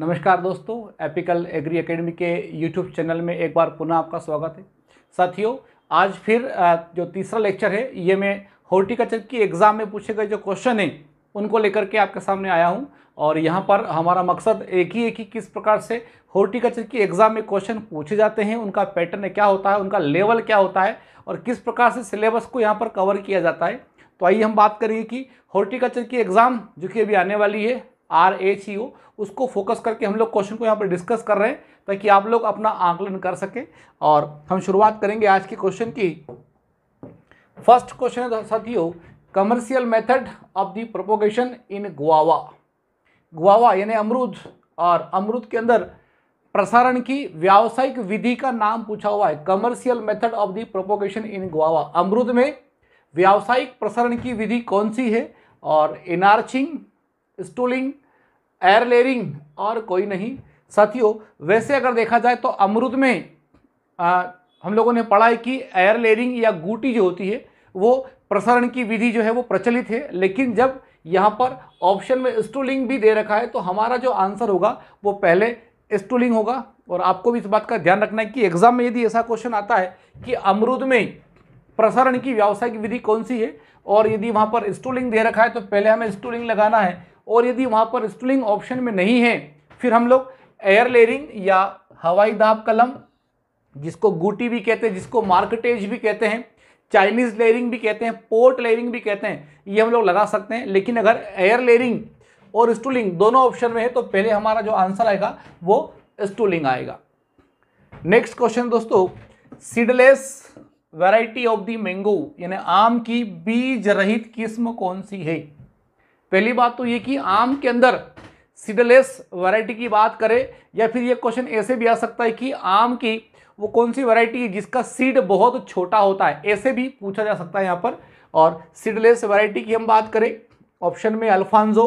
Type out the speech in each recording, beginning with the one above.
नमस्कार दोस्तों Apical Agri Academy के यूट्यूब चैनल में एक बार पुनः आपका स्वागत है साथियों आज फिर जो तीसरा लेक्चर है ये मैं हॉर्टिकल्चर की एग्ज़ाम में पूछे गए जो क्वेश्चन हैं उनको लेकर के आपके सामने आया हूँ और यहाँ पर हमारा मकसद एक ही एक ही किस प्रकार से हॉर्टिकल्चर की एग्ज़ाम में क्वेश्चन पूछे जाते हैं उनका पैटर्न क्या होता है उनका लेवल क्या होता है और किस प्रकार से सिलेबस को यहाँ पर कवर किया जाता है तो आइए हम बात करेंगे कि हॉर्टिकल्चर की एग्ज़ाम जो कि अभी आने वाली है आर एच ई ओ उसको फोकस करके हम लोग क्वेश्चन को यहाँ पर डिस्कस कर रहे हैं ताकि आप लोग अपना आकलन कर सकें और हम शुरुआत करेंगे आज के क्वेश्चन की फर्स्ट क्वेश्चन है साथियों commercial method of the propagation in guava guava यानी अमरूद और अमरूद के अंदर प्रसारण की व्यावसायिक विधि का नाम पूछा हुआ है commercial method of the propagation in guava अमरूद में व्यावसायिक प्रसारण की विधि कौन सी है और इनार्चिंग स्टूलिंग एयरलेरिंग और कोई नहीं साथियों वैसे अगर देखा जाए तो अमरुद में आ, हम लोगों ने पढ़ा है कि एयरलेरिंग या गूटी जो होती है वो प्रसारण की विधि जो है वो प्रचलित है लेकिन जब यहाँ पर ऑप्शन में स्टूलिंग भी दे रखा है तो हमारा जो आंसर होगा वो पहले स्टूलिंग होगा और आपको भी इस बात का ध्यान रखना है कि एग्जाम में यदि ऐसा क्वेश्चन आता है कि अमरुद में प्रसारण की व्यावसायिक विधि कौन सी है और यदि वहाँ पर स्टूलिंग दे रखा है तो पहले हमें स्टूलिंग लगाना है और यदि वहाँ पर स्टूलिंग ऑप्शन में नहीं है फिर हम लोग एयर लेयरिंग या हवाई दाब कलम जिसको गुटी भी कहते हैं जिसको मार्केटेज भी कहते हैं चाइनीज़ लेयरिंग भी कहते हैं पोर्ट लेयरिंग भी कहते हैं ये हम लोग लगा सकते हैं लेकिन अगर एयर लेयरिंग और स्टूलिंग दोनों ऑप्शन में है तो पहले हमारा जो आंसर आएगा वो स्टूलिंग आएगा नेक्स्ट क्वेश्चन दोस्तों seedless variety of the mango यानी आम की बीज रहित किस्म कौन सी है पहली बात तो ये कि आम के अंदर सीडलेस वैरायटी की बात करें या फिर ये क्वेश्चन ऐसे भी आ सकता है कि आम की वो कौन सी वैरायटी है जिसका सीड बहुत छोटा होता है ऐसे भी पूछा जा सकता है यहाँ पर और सीडलेस वैरायटी की हम बात करें ऑप्शन में अल्फांजो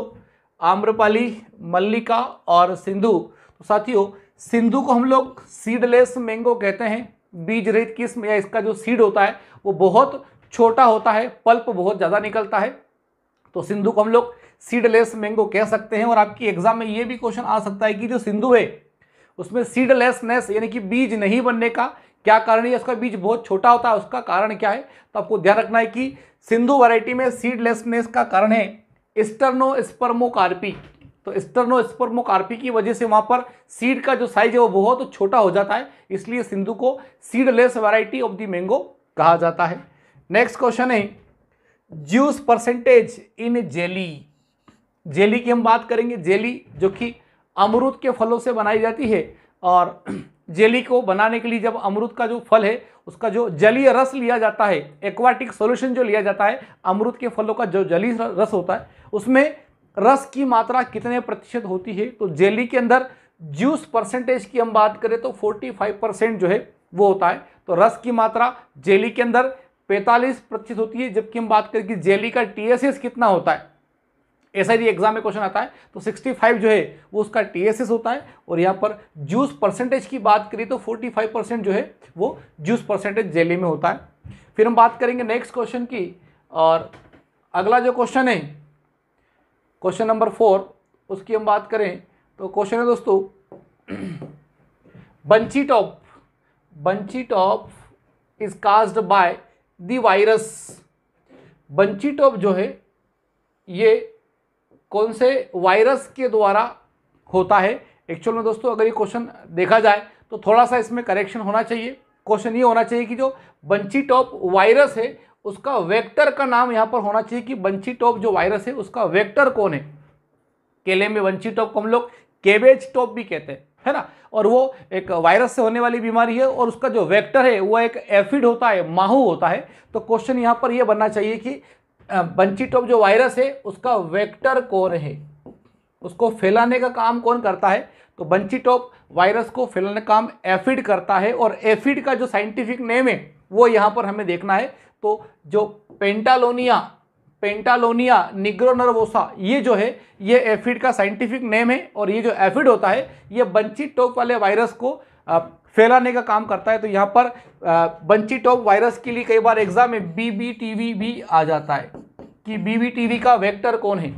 आम्रपाली मल्लिका और सिंधु तो साथियों सिंधु को हम लोग सीडलेस मैंगो कहते हैं बीज रहित किस्म या इसका जो सीड होता है वो बहुत छोटा होता है पल्प बहुत ज़्यादा निकलता है तो सिंधु को हम लोग सीडलेस मैंगो कह सकते हैं और आपकी एग्जाम में ये भी क्वेश्चन आ सकता है कि जो सिंधु है उसमें सीडलेसनेस यानी कि बीज नहीं बनने का क्या कारण है उसका बीज बहुत छोटा होता है उसका कारण क्या है तो आपको ध्यान रखना है कि सिंधु वैरायटी में सीडलेसनेस का कारण है स्टर्नो स्पर्मोकार्पी तो एस्टर्नो स्पर्मोकार्पी की वजह से वहाँ पर सीड का जो साइज है वो बहुत छोटा हो जाता है इसलिए सिंधु को seedless variety of the mango कहा जाता है नेक्स्ट क्वेश्चन है juice percentage in jelly jelly की हम बात करेंगे जेली जो कि अमरूद के फलों से बनाई जाती है और जेली को बनाने के लिए जब अमरूद का जो फल है उसका जो जलीय रस लिया जाता है एक्वाटिक सॉल्यूशन जो लिया जाता है अमरूद के फलों का जो जलीय रस होता है उसमें रस की मात्रा कितने प्रतिशत होती है तो जेली के अंदर जूस परसेंटेज की हम बात करें तो 45 परसेंट जो है वो होता है तो रस की मात्रा जेली के अंदर पैंतालीस प्रतिशत होती है जबकि हम बात करें कि जेली का टीएसएस कितना होता है ऐसा ही एग्जाम में क्वेश्चन आता है तो 65 जो है वो उसका टीएसएस होता है और यहाँ पर जूस परसेंटेज की बात करें तो 45 परसेंट जो है वो जूस परसेंटेज जेली में होता है फिर हम बात करेंगे नेक्स्ट क्वेश्चन की और अगला जो क्वेश्चन है क्वेश्चन नंबर फोर उसकी हम बात करें तो क्वेश्चन है दोस्तों bunchy top bunchy top is caused by the virus bunchy top जो है ये कौन से वायरस के द्वारा होता है एक्चुअल में दोस्तों अगर ये क्वेश्चन देखा जाए तो थोड़ा सा इसमें करेक्शन होना चाहिए क्वेश्चन ये होना चाहिए कि जो बंची टॉप वायरस है उसका वेक्टर का नाम यहाँ पर होना चाहिए कि बंची टॉप जो वायरस है उसका वेक्टर कौन है केले में बंची टॉप को हम लोग केबेज टॉप भी कहते हैं है ना और वो एक वायरस से होने वाली बीमारी है और उसका जो वेक्टर है वो एक एफिड होता है माहू होता है तो क्वेश्चन यहाँ पर यह बनना चाहिए कि बंची टॉप जो वायरस है उसका वेक्टर कौन है उसको फैलाने का काम कौन करता है तो बंची टॉप वायरस को फैलाने का काम एफिड करता है और एफिड का जो साइंटिफिक नेम है वो यहाँ पर हमें देखना है तो जो पेंटालोनिया पेंटालोनिया निग्रो नर्वोसा ये जो है ये एफिड का साइंटिफिक नेम है और ये जो एफिड होता है ये बंची टोप वाले वायरस को फैलाने का काम करता है तो यहाँ पर बंची टोप वायरस के लिए कई बार एग्जाम में बीबीटीवी भी आ जाता है कि बीबीटीवी का वेक्टर कौन है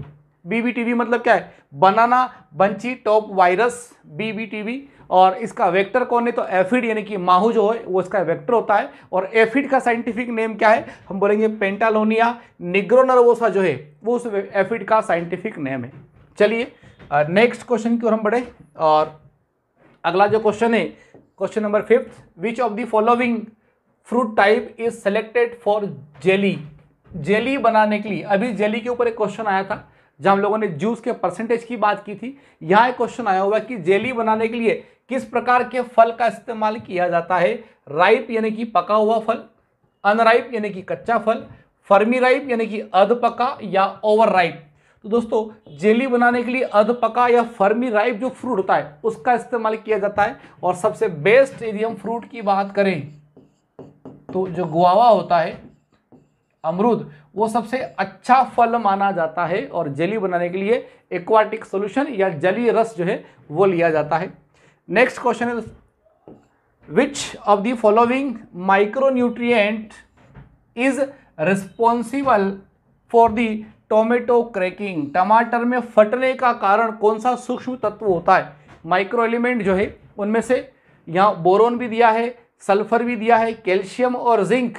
बीबीटीवी मतलब क्या है banana bunchy top virus BBTV और इसका वेक्टर कौन है तो एफिड यानी कि माहू जो है वो इसका वेक्टर होता है और एफिड का साइंटिफिक नेम क्या है हम बोलेंगे पेंटालोनिया निग्रोनरवोसा जो है वो उस एफिड का साइंटिफिक नेम है चलिए नेक्स्ट क्वेश्चन की ओर हम बढ़े और अगला जो क्वेश्चन है question number fifth which of the following fruit type is selected for jelly jelly बनाने के लिए अभी जेली के ऊपर एक क्वेश्चन आया था जहाँ हम लोगों ने जूस के परसेंटेज की बात की थी यहाँ एक क्वेश्चन आया हुआ कि जेली बनाने के लिए किस प्रकार के फल का इस्तेमाल किया जाता है राइप यानी कि पका हुआ फल अनराइप यानी कि कच्चा फल फर्मी राइप यानी कि अध पका या ओवर राइप तो दोस्तों जेली बनाने के लिए अध पका या फर्मी राइप जो फ्रूट होता है उसका इस्तेमाल किया जाता है और सबसे बेस्ट यदि हम फ्रूट की बात करें तो जो गुआवा होता है अमरूद वो सबसे अच्छा फल माना जाता है और जेली बनाने के लिए एक्वाटिक सोल्यूशन या जली रस जो है वो लिया जाता है next question is which of the following micronutrient is responsible for the tomato cracking टमाटर में फटने का कारण कौन सा सूक्ष्म तत्व होता है माइक्रो एलिमेंट जो है उनमें से यहाँ बोरोन भी दिया है सल्फर भी दिया है कैल्शियम और जिंक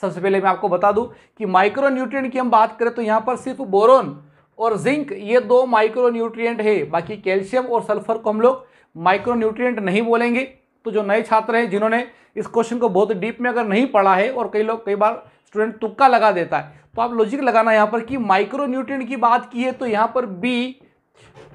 सबसे पहले मैं आपको बता दूं कि माइक्रो न्यूट्रिएंट की हम बात करें तो यहाँ पर सिर्फ बोरोन और जिंक ये दो माइक्रो न्यूट्रिएंट है बाकी कैल्शियम और सल्फर को हम लोग न्यूट्रियट नहीं बोलेंगे तो जो नए छात्र हैं जिन्होंने इस क्वेश्चन को बहुत डीप में अगर नहीं पढ़ा है और कई लोग कई बार स्टूडेंट तुक्का लगा देता है तो आप लॉजिक लगाना यहाँ पर कि माइक्रोन्यूट्रिएंट की बात की है तो यहाँ पर बी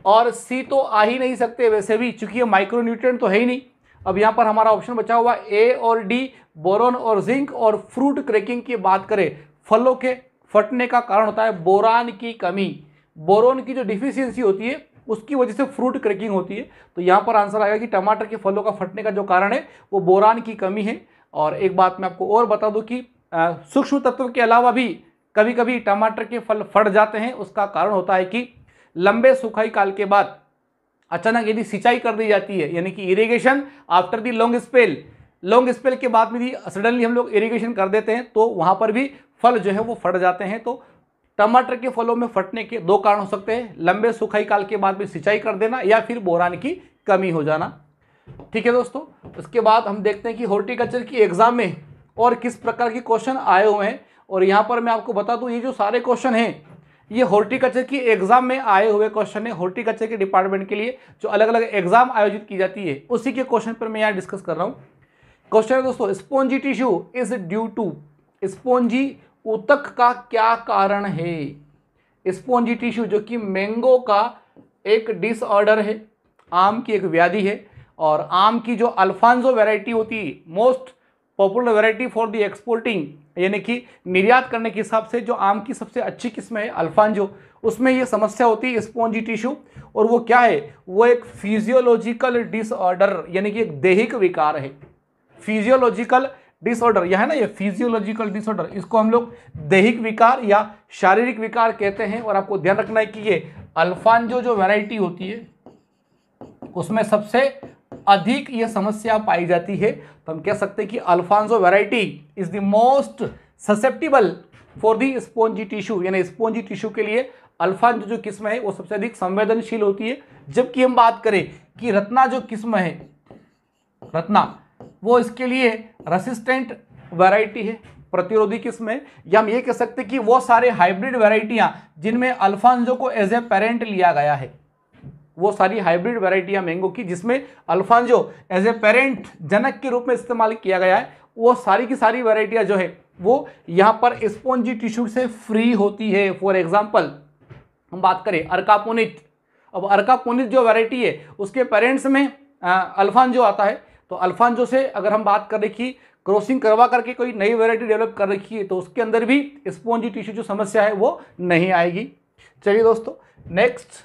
और सी तो आ ही नहीं सकते वैसे भी चूंकि ये माइक्रोन्यूट्रिएंट तो है ही नहीं अब यहाँ पर हमारा ऑप्शन बचा हुआ ए और डी बोरोन और जिंक और फ्रूट क्रैकिंग की बात करें फलों के फटने का कारण होता है बोरान की कमी बोरोन की जो डिफिशियंसी होती है उसकी वजह से फ्रूट क्रैकिंग होती है तो यहाँ पर आंसर आएगा कि टमाटर के फलों का फटने का जो कारण है वो बोरान की कमी है और एक बात मैं आपको और बता दूँ कि सूक्ष्म तत्व के अलावा भी कभी कभी टमाटर के फल फट जाते हैं उसका कारण होता है कि लंबे सुखाई काल के बाद अचानक यदि सिंचाई कर दी जाती है यानी कि irrigation after the long spell long spell के बाद में भी सडनली हम लोग इरिगेशन कर देते हैं तो वहाँ पर भी फल जो है वो फट जाते हैं तो टमाटर के फलों में फटने के दो कारण हो सकते हैं लंबे सुखाई काल के बाद में सिंचाई कर देना या फिर बोरान की कमी हो जाना ठीक है दोस्तों उसके बाद हम देखते हैं कि हॉर्टिकल्चर की एग्ज़ाम में और किस प्रकार के क्वेश्चन आए हुए हैं और यहाँ पर मैं आपको बता दूँ ये जो सारे क्वेश्चन हैं ये हॉर्टिकल्चर की एग्ज़ाम में आए हुए क्वेश्चन है हॉर्टिकल्चर के डिपार्टमेंट के लिए जो अलग अलग एग्ज़ाम आयोजित की जाती है उसी के क्वेश्चन पर मैं यहाँ डिस्कस कर रहा हूँ क्वेश्चन है दोस्तों spongy tissue is due to spongy ऊतक का क्या कारण है स्पोंजी टिश्यू जो कि मैंगो का एक डिसऑर्डर है आम की एक व्याधि है और आम की जो अल्फांजो वैरायटी होती है most popular variety for the exporting यानी कि निर्यात करने के हिसाब से जो आम की सबसे अच्छी किस्म है अल्फांजो उसमें ये समस्या होती है स्पोंजी टिश्यू और वो क्या है वो एक फिजियोलॉजिकल डिसऑर्डर यानी कि एक देहिक विकार है फिजियोलॉजिकल डिसऑर्डर यह है ना ये फिजियोलॉजिकल डिसऑर्डर इसको हम लोग दैहिक विकार या शारीरिक विकार कहते हैं और आपको ध्यान रखना है कि ये अल्फांजो जो वैरायटी होती है उसमें सबसे अधिक ये समस्या पाई जाती है तो हम कह सकते हैं कि Alphonso variety is the most susceptible for the spongy tissue यानी स्पॉन्जी टिश्यू के लिए अल्फांजो जो किस्म है वो सबसे अधिक संवेदनशील होती है जबकि हम बात करें कि रत्ना जो किस्म है रत्ना वो इसके लिए रसिस्टेंट वैरायटी है प्रतिरोधी किस्म है या हम ये कह सकते हैं कि वो सारे हाइब्रिड वेराइटियां जिनमें अल्फांजो को एज ए पेरेंट लिया गया है वो सारी हाइब्रिड वेराइटियां मैंगो की जिसमें अल्फांजो एज ए पेरेंट जनक के रूप में इस्तेमाल किया गया है वो सारी की सारी वेराइटियां जो है वो यहाँ पर स्पॉन्जी टिश्यू से फ्री होती है फॉर एग्जाम्पल हम बात करें अर्कापोनित अब अर्कापोनित जो वेराइटी है उसके पेरेंट्स में अल्फांजो आता है तो अल्फांजो से अगर हम बात कर रखी क्रॉसिंग करवा करके कोई नई वेराइटी डेवलप कर रखी है तो उसके अंदर भी स्पॉन्जी टिश्यू जो समस्या है वो नहीं आएगी चलिए दोस्तों नेक्स्ट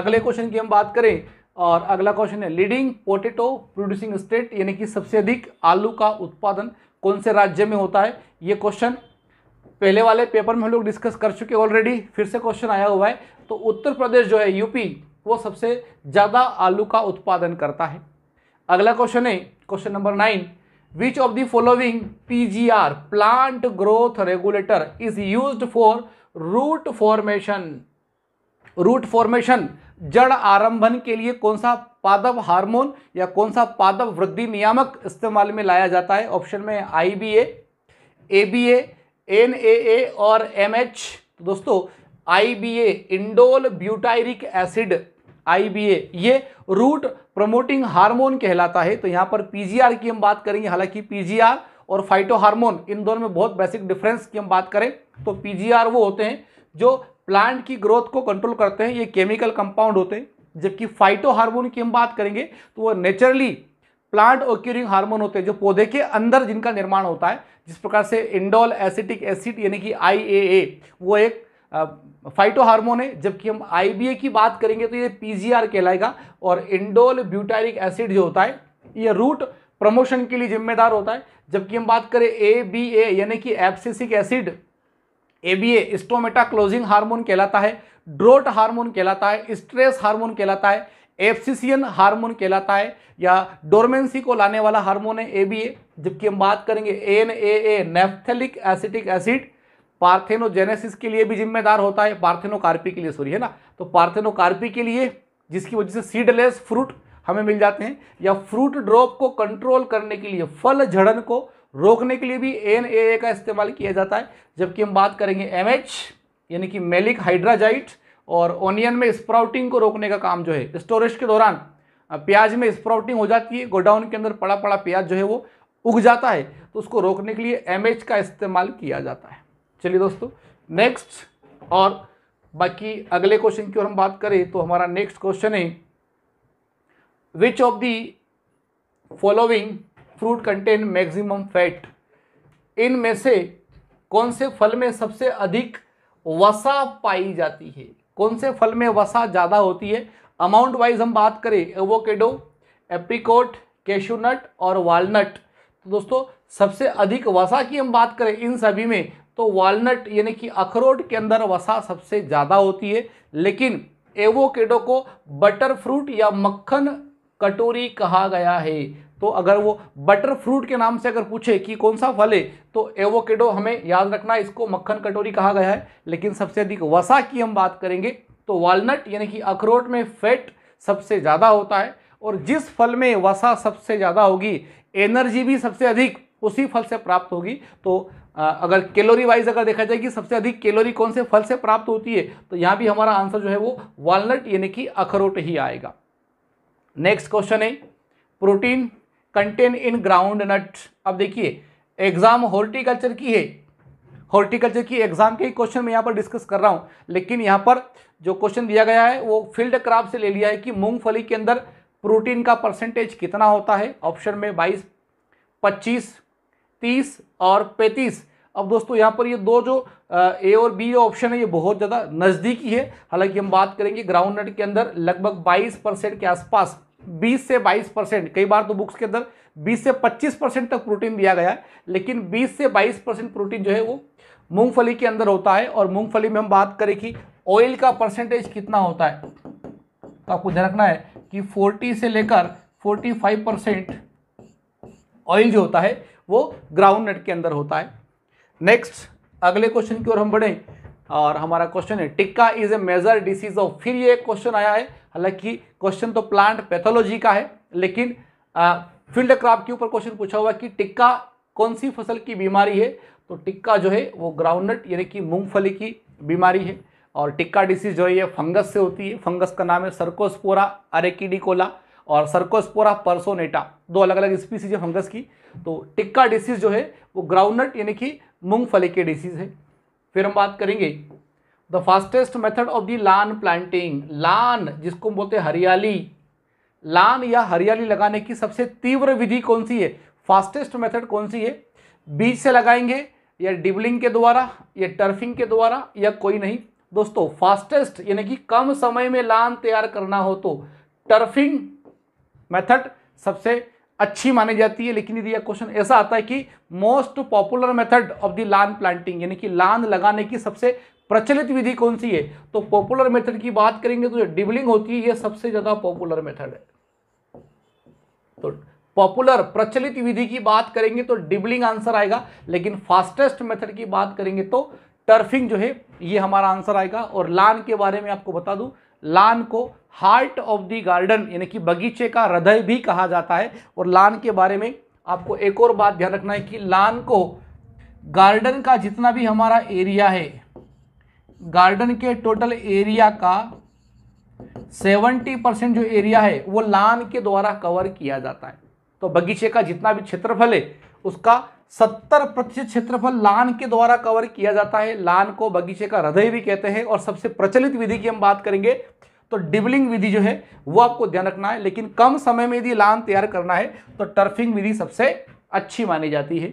अगले क्वेश्चन की हम बात करें और अगला क्वेश्चन है लीडिंग पोटेटो प्रोड्यूसिंग स्टेट यानी कि सबसे अधिक आलू का उत्पादन कौन से राज्य में होता है ये क्वेश्चन पहले वाले पेपर में हम लोग डिस्कस कर चुके ऑलरेडी फिर से क्वेश्चन आया हुआ है तो उत्तर प्रदेश जो है यूपी वो सबसे ज़्यादा आलू का उत्पादन करता है अगला क्वेश्चन है question number nine which of the following PGR plant growth regulator is used for root formation root formation जड़ आरंभन के लिए कौन सा पादप हार्मोन या कौन सा पादप वृद्धि नियामक इस्तेमाल में लाया जाता है ऑप्शन में I B A A B N A A और एम एच तो दोस्तों I B A indole butyric acid IBA ये रूट प्रमोटिंग हार्मोन कहलाता है तो यहाँ पर पीजीआर की हम बात करेंगे हालांकि पीजीआर और फाइटो हार्मोन इन दोनों में बहुत बेसिक डिफरेंस की हम बात करें तो पीजीआर वो होते हैं जो प्लांट की ग्रोथ को कंट्रोल करते हैं ये केमिकल कंपाउंड होते हैं जबकि फाइटो हार्मोन की हम बात करेंगे तो वो नेचुरली प्लांट ओक्यूरिंग हार्मोन होते हैं जो पौधे के अंदर जिनका निर्माण होता है जिस प्रकार से इंडोल एसिटिक एसिड यानी कि आई वो एक फाइटो हार्मोन है जबकि हम आई की बात करेंगे तो ये पी कहलाएगा और इंडोल ब्यूटारिक एसिड जो होता है ये रूट प्रमोशन के लिए जिम्मेदार होता है जबकि हम बात करें ए बी ए यानी कि abscisic acid A B A stomata closing hormone कहलाता है ड्रोट हार्मोन कहलाता है स्ट्रेस हार्मोन कहलाता है एफसीसीएन हार्मोन कहलाता है या डोरमेंसी को लाने वाला हार्मोन है ए बी ए जबकि हम बात करेंगे N A A naphthalic acetic acid parthenogenesis के लिए भी जिम्मेदार होता है पार्थेनोकार्पी के लिए सॉरी है ना तो पार्थेनोकार्पी के लिए जिसकी वजह से सीडलेस फ्रूट हमें मिल जाते हैं या फ्रूट ड्रॉप को कंट्रोल करने के लिए फल झड़न को रोकने के लिए भी एन का इस्तेमाल किया जाता है जबकि हम बात करेंगे एम यानी कि मेलिक हाइड्राजाइट और ऑनियन में स्प्राउटिंग को रोकने का काम जो है स्टोरेज के दौरान प्याज में स्प्राउटिंग हो जाती है गोडाउन के अंदर पड़ा पड़ा प्याज जो है वो उग जाता है तो उसको रोकने के लिए एम का इस्तेमाल किया जाता है चलिए दोस्तों नेक्स्ट और बाकी अगले क्वेश्चन की ओर हम बात करें तो हमारा नेक्स्ट क्वेश्चन है which of the following fruit content maximum fat इन में से कौन से फल में सबसे अधिक वसा पाई जाती है कौन से फल में वसा ज़्यादा होती है अमाउंट वाइज हम बात करें एवोकेडो एप्रिकोट कैशोनट और वालनट तो दोस्तों सबसे अधिक वसा की हम बात करें इन सभी में तो वॉलनट यानी कि अखरोट के अंदर वसा सबसे ज़्यादा होती है लेकिन एवोकेडो को बटर फ्रूट या मक्खन कटोरी कहा गया है तो अगर वो बटर फ्रूट के नाम से अगर पूछे कि कौन सा फल है तो एवोकेडो हमें याद रखना इसको मक्खन कटोरी कहा गया है लेकिन सबसे अधिक वसा की हम बात करेंगे तो वॉलनट यानी कि अखरोट में फैट सबसे ज़्यादा होता है और जिस फल में वसा सबसे ज़्यादा होगी एनर्जी भी सबसे अधिक उसी फल से प्राप्त होगी तो अगर कैलोरी वाइज अगर देखा जाए कि सबसे अधिक कैलोरी कौन से फल से प्राप्त होती है तो यहाँ भी हमारा आंसर जो है वो वॉलट यानी कि अखरोट ही आएगा नेक्स्ट क्वेश्चन है protein content in ground nut अब देखिए एग्जाम हॉर्टिकल्चर की है हॉर्टिकल्चर की एग्जाम के क्वेश्चन में यहाँ पर डिस्कस कर रहा हूँ लेकिन यहाँ पर जो क्वेश्चन दिया गया है वो फील्ड क्राप से ले लिया है कि मूंगफली के अंदर प्रोटीन का परसेंटेज कितना होता है ऑप्शन में बाईस पच्चीस तीस और पैंतीस अब दोस्तों यहाँ पर ये दो जो ए और बी ऑप्शन है ये बहुत ज़्यादा नज़दीकी है हालांकि हम बात करेंगे ग्राउंड नट के अंदर लगभग 22 परसेंट के आसपास 20 से 22 परसेंट कई बार तो बुक्स के अंदर 20 से 25 परसेंट तक प्रोटीन दिया गया है लेकिन 20 से 22 परसेंट प्रोटीन जो है वो मूंगफली के अंदर होता है और मूँगफली में हम बात करें कि ऑयल का परसेंटेज कितना होता है तो आपको ध्यान रखना है कि फोर्टी से लेकर फोर्टी परसेंट ऑयल जो होता है वो ग्राउंड नेट के अंदर होता है नेक्स्ट अगले क्वेश्चन की ओर हम बढ़ें और हमारा क्वेश्चन है tikka is a major disease of फिर ये क्वेश्चन आया है हालांकि क्वेश्चन तो प्लांट पैथोलॉजी का है लेकिन फील्ड क्रॉप के ऊपर क्वेश्चन पूछा हुआ कि टिक्का कौन सी फसल की बीमारी है तो टिक्का जो है वो ग्राउंडनट यानी कि मूंगफली की बीमारी है और टिक्का डिसीज जो है ये फंगस से होती है फंगस का नाम है सरकोसपोरा अरेकिडिकोला और सर्कोस्पोरा परसोनेटा दो अलग अलग स्पीसीज है फंगस की तो टिक्का डिसीज जो है वो ग्राउंडनट यानी कि मूंगफली के डिसीज है फिर हम बात करेंगे the fastest method of the lawn planting lawn जिसको हम बोलते हैं हरियाली लान या हरियाली लगाने की सबसे तीव्र विधि कौन सी है फास्टेस्ट मेथड कौन सी है बीज से लगाएंगे या डिबलिंग के द्वारा या टर्फिंग के द्वारा या कोई नहीं दोस्तों फास्टेस्ट यानी कि कम समय में लान तैयार करना हो तो टर्फिंग मेथड सबसे अच्छी मानी जाती है लेकिन यदि यह क्वेश्चन ऐसा आता है कि most popular method of the lawn planting यानी कि लान लगाने की सबसे प्रचलित विधि कौन सी है तो पॉपुलर मेथड की बात करेंगे तो जो डिबलिंग होती है यह सबसे ज़्यादा पॉपुलर मेथड है तो पॉपुलर प्रचलित विधि की बात करेंगे तो डिबलिंग आंसर आएगा लेकिन फास्टेस्ट मेथड की बात करेंगे तो टर्फिंग जो है ये हमारा आंसर आएगा और लान के बारे में आपको बता दूं लान को हार्ट ऑफ दी गार्डन यानी कि बगीचे का हृदय भी कहा जाता है और लान के बारे में आपको एक और बात ध्यान रखना है कि लान को गार्डन का जितना भी हमारा एरिया है गार्डन के टोटल एरिया का सेवेंटी परसेंट जो एरिया है वो लान के द्वारा कवर किया जाता है तो बगीचे का जितना भी क्षेत्रफल है उसका सत्तर प्रतिशत क्षेत्रफल लान के द्वारा कवर किया जाता है लान को बगीचे का हृदय भी कहते हैं और सबसे प्रचलित विधि की हम बात करेंगे तो डिबलिंग विधि जो है वो आपको ध्यान रखना है लेकिन कम समय में यदि लान तैयार करना है तो टर्फिंग विधि सबसे अच्छी मानी जाती है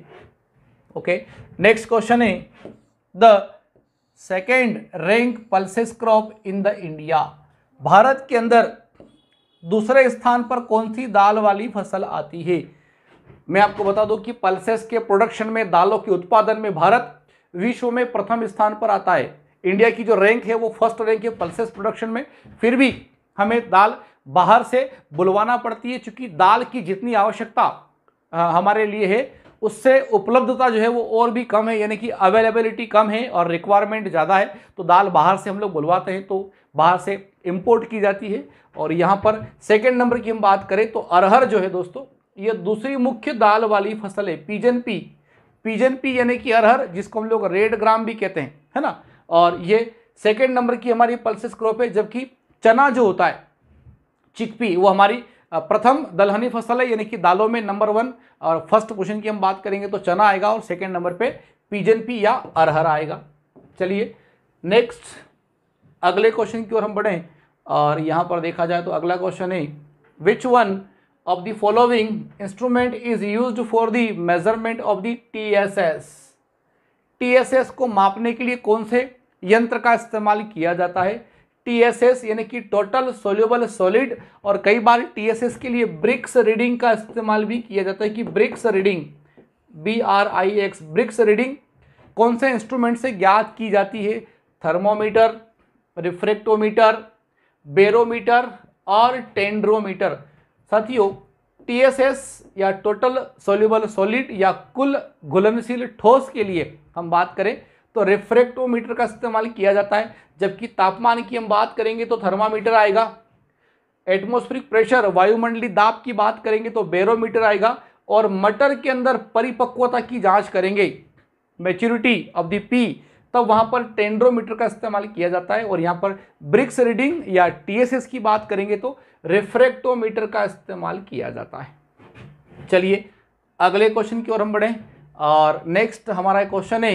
ओके नेक्स्ट क्वेश्चन है the second rank pulses crop in the India भारत के अंदर दूसरे स्थान पर कौन सी दाल वाली फसल आती है मैं आपको बता दूं कि पल्सेस के प्रोडक्शन में दालों के उत्पादन में भारत विश्व में प्रथम स्थान पर आता है इंडिया की जो रैंक है वो फर्स्ट रैंक है पल्सेस प्रोडक्शन में फिर भी हमें दाल बाहर से बुलवाना पड़ती है चूंकि दाल की जितनी आवश्यकता हमारे लिए है उससे उपलब्धता जो है वो और भी कम है यानी कि अवेलेबिलिटी कम है और रिक्वायरमेंट ज़्यादा है तो दाल बाहर से हम लोग बुलवाते हैं तो बाहर से इम्पोर्ट की जाती है और यहाँ पर सेकेंड नंबर की हम बात करें तो अरहर जो है दोस्तों ये दूसरी मुख्य दाल वाली फसल है पीजन पी पीजन पी यानी कि अरहर जिसको हम लोग रेड ग्राम भी कहते हैं है ना और ये सेकेंड नंबर की हमारी पल्सिस क्रॉप है जबकि चना जो होता है चिकपी वो हमारी प्रथम दलहनी फसल है यानी कि दालों में नंबर वन और फर्स्ट क्वेश्चन की हम बात करेंगे तो चना आएगा और सेकेंड नंबर पे पीजन पी या अरहर आएगा चलिए नेक्स्ट अगले क्वेश्चन की ओर हम बढ़ें और यहाँ पर देखा जाए तो अगला क्वेश्चन है which one of the following instrument is used for the measurement of the TSS. TSS को मापने के लिए कौन से यंत्र का इस्तेमाल किया जाता है TSS यानी कि टोटल सोल्यूबल सॉलिड और कई बार TSS के लिए ब्रिक्स रीडिंग का इस्तेमाल भी किया जाता है कि brix reading B R I X brix reading कौन से इंस्ट्रूमेंट से ज्ञात की जाती है थर्मोमीटर रिफ्रेक्टोमीटर बेरोमीटर और टेंड्रोमीटर साथियों टीएसएस या टोटल सोल्यूबल सॉलिड या कुल घुलनशील ठोस के लिए हम बात करें तो रिफ्रेक्टोमीटर का इस्तेमाल किया जाता है जबकि तापमान की हम बात करेंगे तो थर्मामीटर आएगा एटमोस्फेरिक प्रेशर वायुमंडली दाब की बात करेंगे तो बेरोमीटर आएगा और मटर के अंदर परिपक्वता की जांच करेंगे मेच्योरिटी ऑफ द पी तब वहाँ पर टेंड्रोमीटर का इस्तेमाल किया जाता है और यहाँ पर ब्रिक्स रीडिंग या टीएसएस की बात करेंगे तो रिफ्रेक्टोमीटर का इस्तेमाल किया जाता है चलिए अगले क्वेश्चन की ओर हम बढ़ें और नेक्स्ट हमारा क्वेश्चन है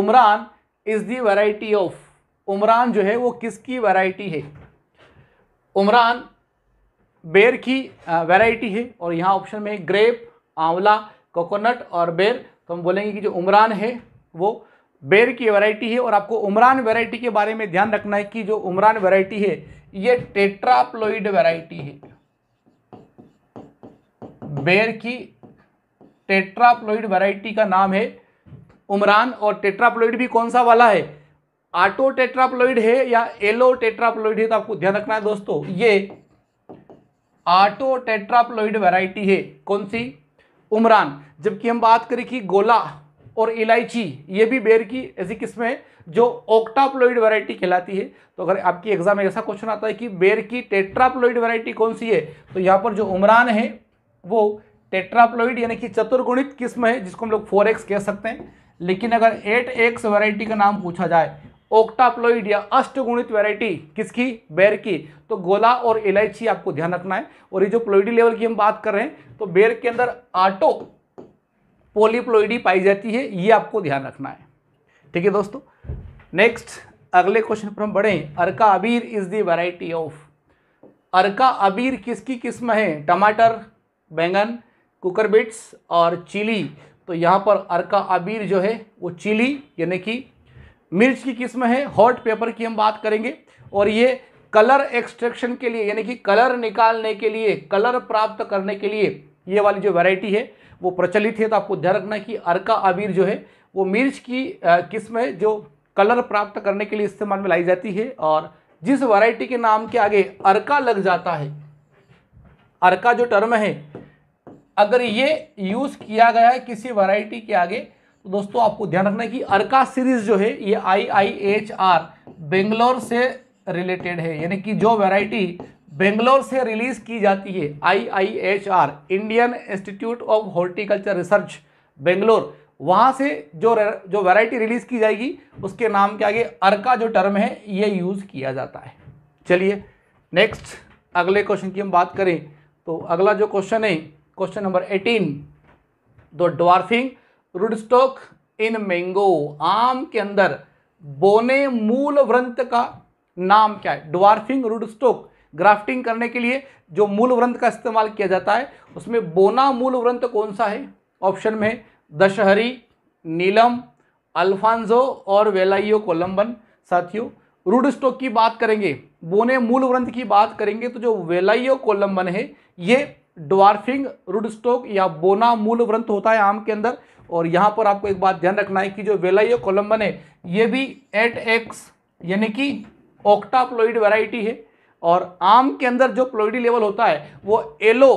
Umran is the variety of Umran जो है वो किसकी वैरायटी है उमरान बेर की वैरायटी है और यहाँ ऑप्शन में ग्रेप आंवला कोकोनट और बेर तो हम बोलेंगे कि जो उमरान है वो बेर की वैरायटी है और आपको उमरान वैरायटी के बारे में ध्यान रखना है कि जो उमरान वैरायटी है ये टेट्राप्लोइड वैरायटी है बेर की टेट्राप्लोइड वैरायटी का नाम है उमरान और टेट्राप्लोइड भी कौन सा वाला है आटो टेट्राप्लोइड है या एलो टेट्राप्लोइड है तो आपको ध्यान रखना है दोस्तों ये आटो टेट्राप्लोइड वैरायटी है कौन सी उमरान जबकि हम बात करें कि गोला और इलायची ये भी बेर की ऐसी किस्में हैं जो ओक्टाप्लोइड वैरायटी कहलाती है तो अगर आपकी एग्जाम में ऐसा क्वेश्चन आता है कि बेर की टेट्राप्लोइड वैरायटी कौन सी है तो यहाँ पर जो उमरान है वो टेट्राप्लोइड यानी कि चतुर्गुणित किस्म है जिसको हम लोग फोर एक्स कह सकते हैं लेकिन अगर एट एक्स वैरायटी का नाम पूछा जाए ओक्टाप्लोइड या अष्टगुणित वैरायटी किसकी बेर की तो गोला और इलायची आपको ध्यान रखना है और ये जो प्लोइडी लेवल की हम बात कर रहे हैं तो बेर के अंदर आटो पोलिप्लोइडी पाई जाती है ये आपको ध्यान रखना है ठीक है दोस्तों नेक्स्ट अगले क्वेश्चन पर हम बढ़ें Arka Abir is the variety of Arka Abir किसकी किस्म है टमाटर बैंगन कुकर बिट्स और चिली तो यहाँ पर अरका अबीर जो है वो चिली यानी कि मिर्च की किस्म है हॉट पेपर की हम बात करेंगे और ये कलर एक्सट्रैक्शन के लिए यानी कि कलर निकालने के लिए कलर प्राप्त करने के लिए ये वाली जो वैरायटी है वो प्रचलित है तो आपको ध्यान रखना कि अरका अबीर जो है वो मिर्च की किस्म है जो कलर प्राप्त करने के लिए इस्तेमाल में लाई जाती है और जिस वैरायटी के नाम के आगे अरका लग जाता है अरका जो टर्म है अगर ये यूज़ किया गया है किसी वैरायटी के आगे तो दोस्तों आपको ध्यान रखना है कि अरका सीरीज जो है ये I I H R Bangalore से रिलेटेड है यानी कि जो वैरायटी बेंगलोर से रिलीज़ की जाती है IIHR Indian Institute of Horticulture Research Bangalore वहाँ से जो जो वैरायटी रिलीज़ की जाएगी उसके नाम के आगे अर्का जो टर्म है ये यूज़ किया जाता है चलिए नेक्स्ट अगले क्वेश्चन की हम बात करें तो अगला जो क्वेश्चन है क्वेश्चन नंबर एटीन दो डॉर्फिंग रुडस्टोक इन मैंगो आम के अंदर बोने मूल व्रंथ का नाम क्या है डॉर्फिंग रुडस्टोक ग्राफ्टिंग करने के लिए जो मूल व्रंथ का इस्तेमाल किया जाता है उसमें बोना मूल व्रंथ कौन सा है ऑप्शन में दशहरी नीलम अल्फांजो और वेलाइयो कोलम्बन साथियों रूड स्टोक की बात करेंगे बोने मूल व्रंथ की बात करेंगे तो जो वेलाइयो कोलम्बन है ये ड्वार्फिंग रूड स्टोक या बोना मूल व्रंथ होता है आम के अंदर और यहाँ पर आपको एक बात ध्यान रखना है कि जो वेलाइयो कोलम्बन है ये भी एट एक्स यानी कि ऑक्टाप्लोइड वेराइटी है और आम के अंदर जो प्लोइडी लेवल होता है वो एलो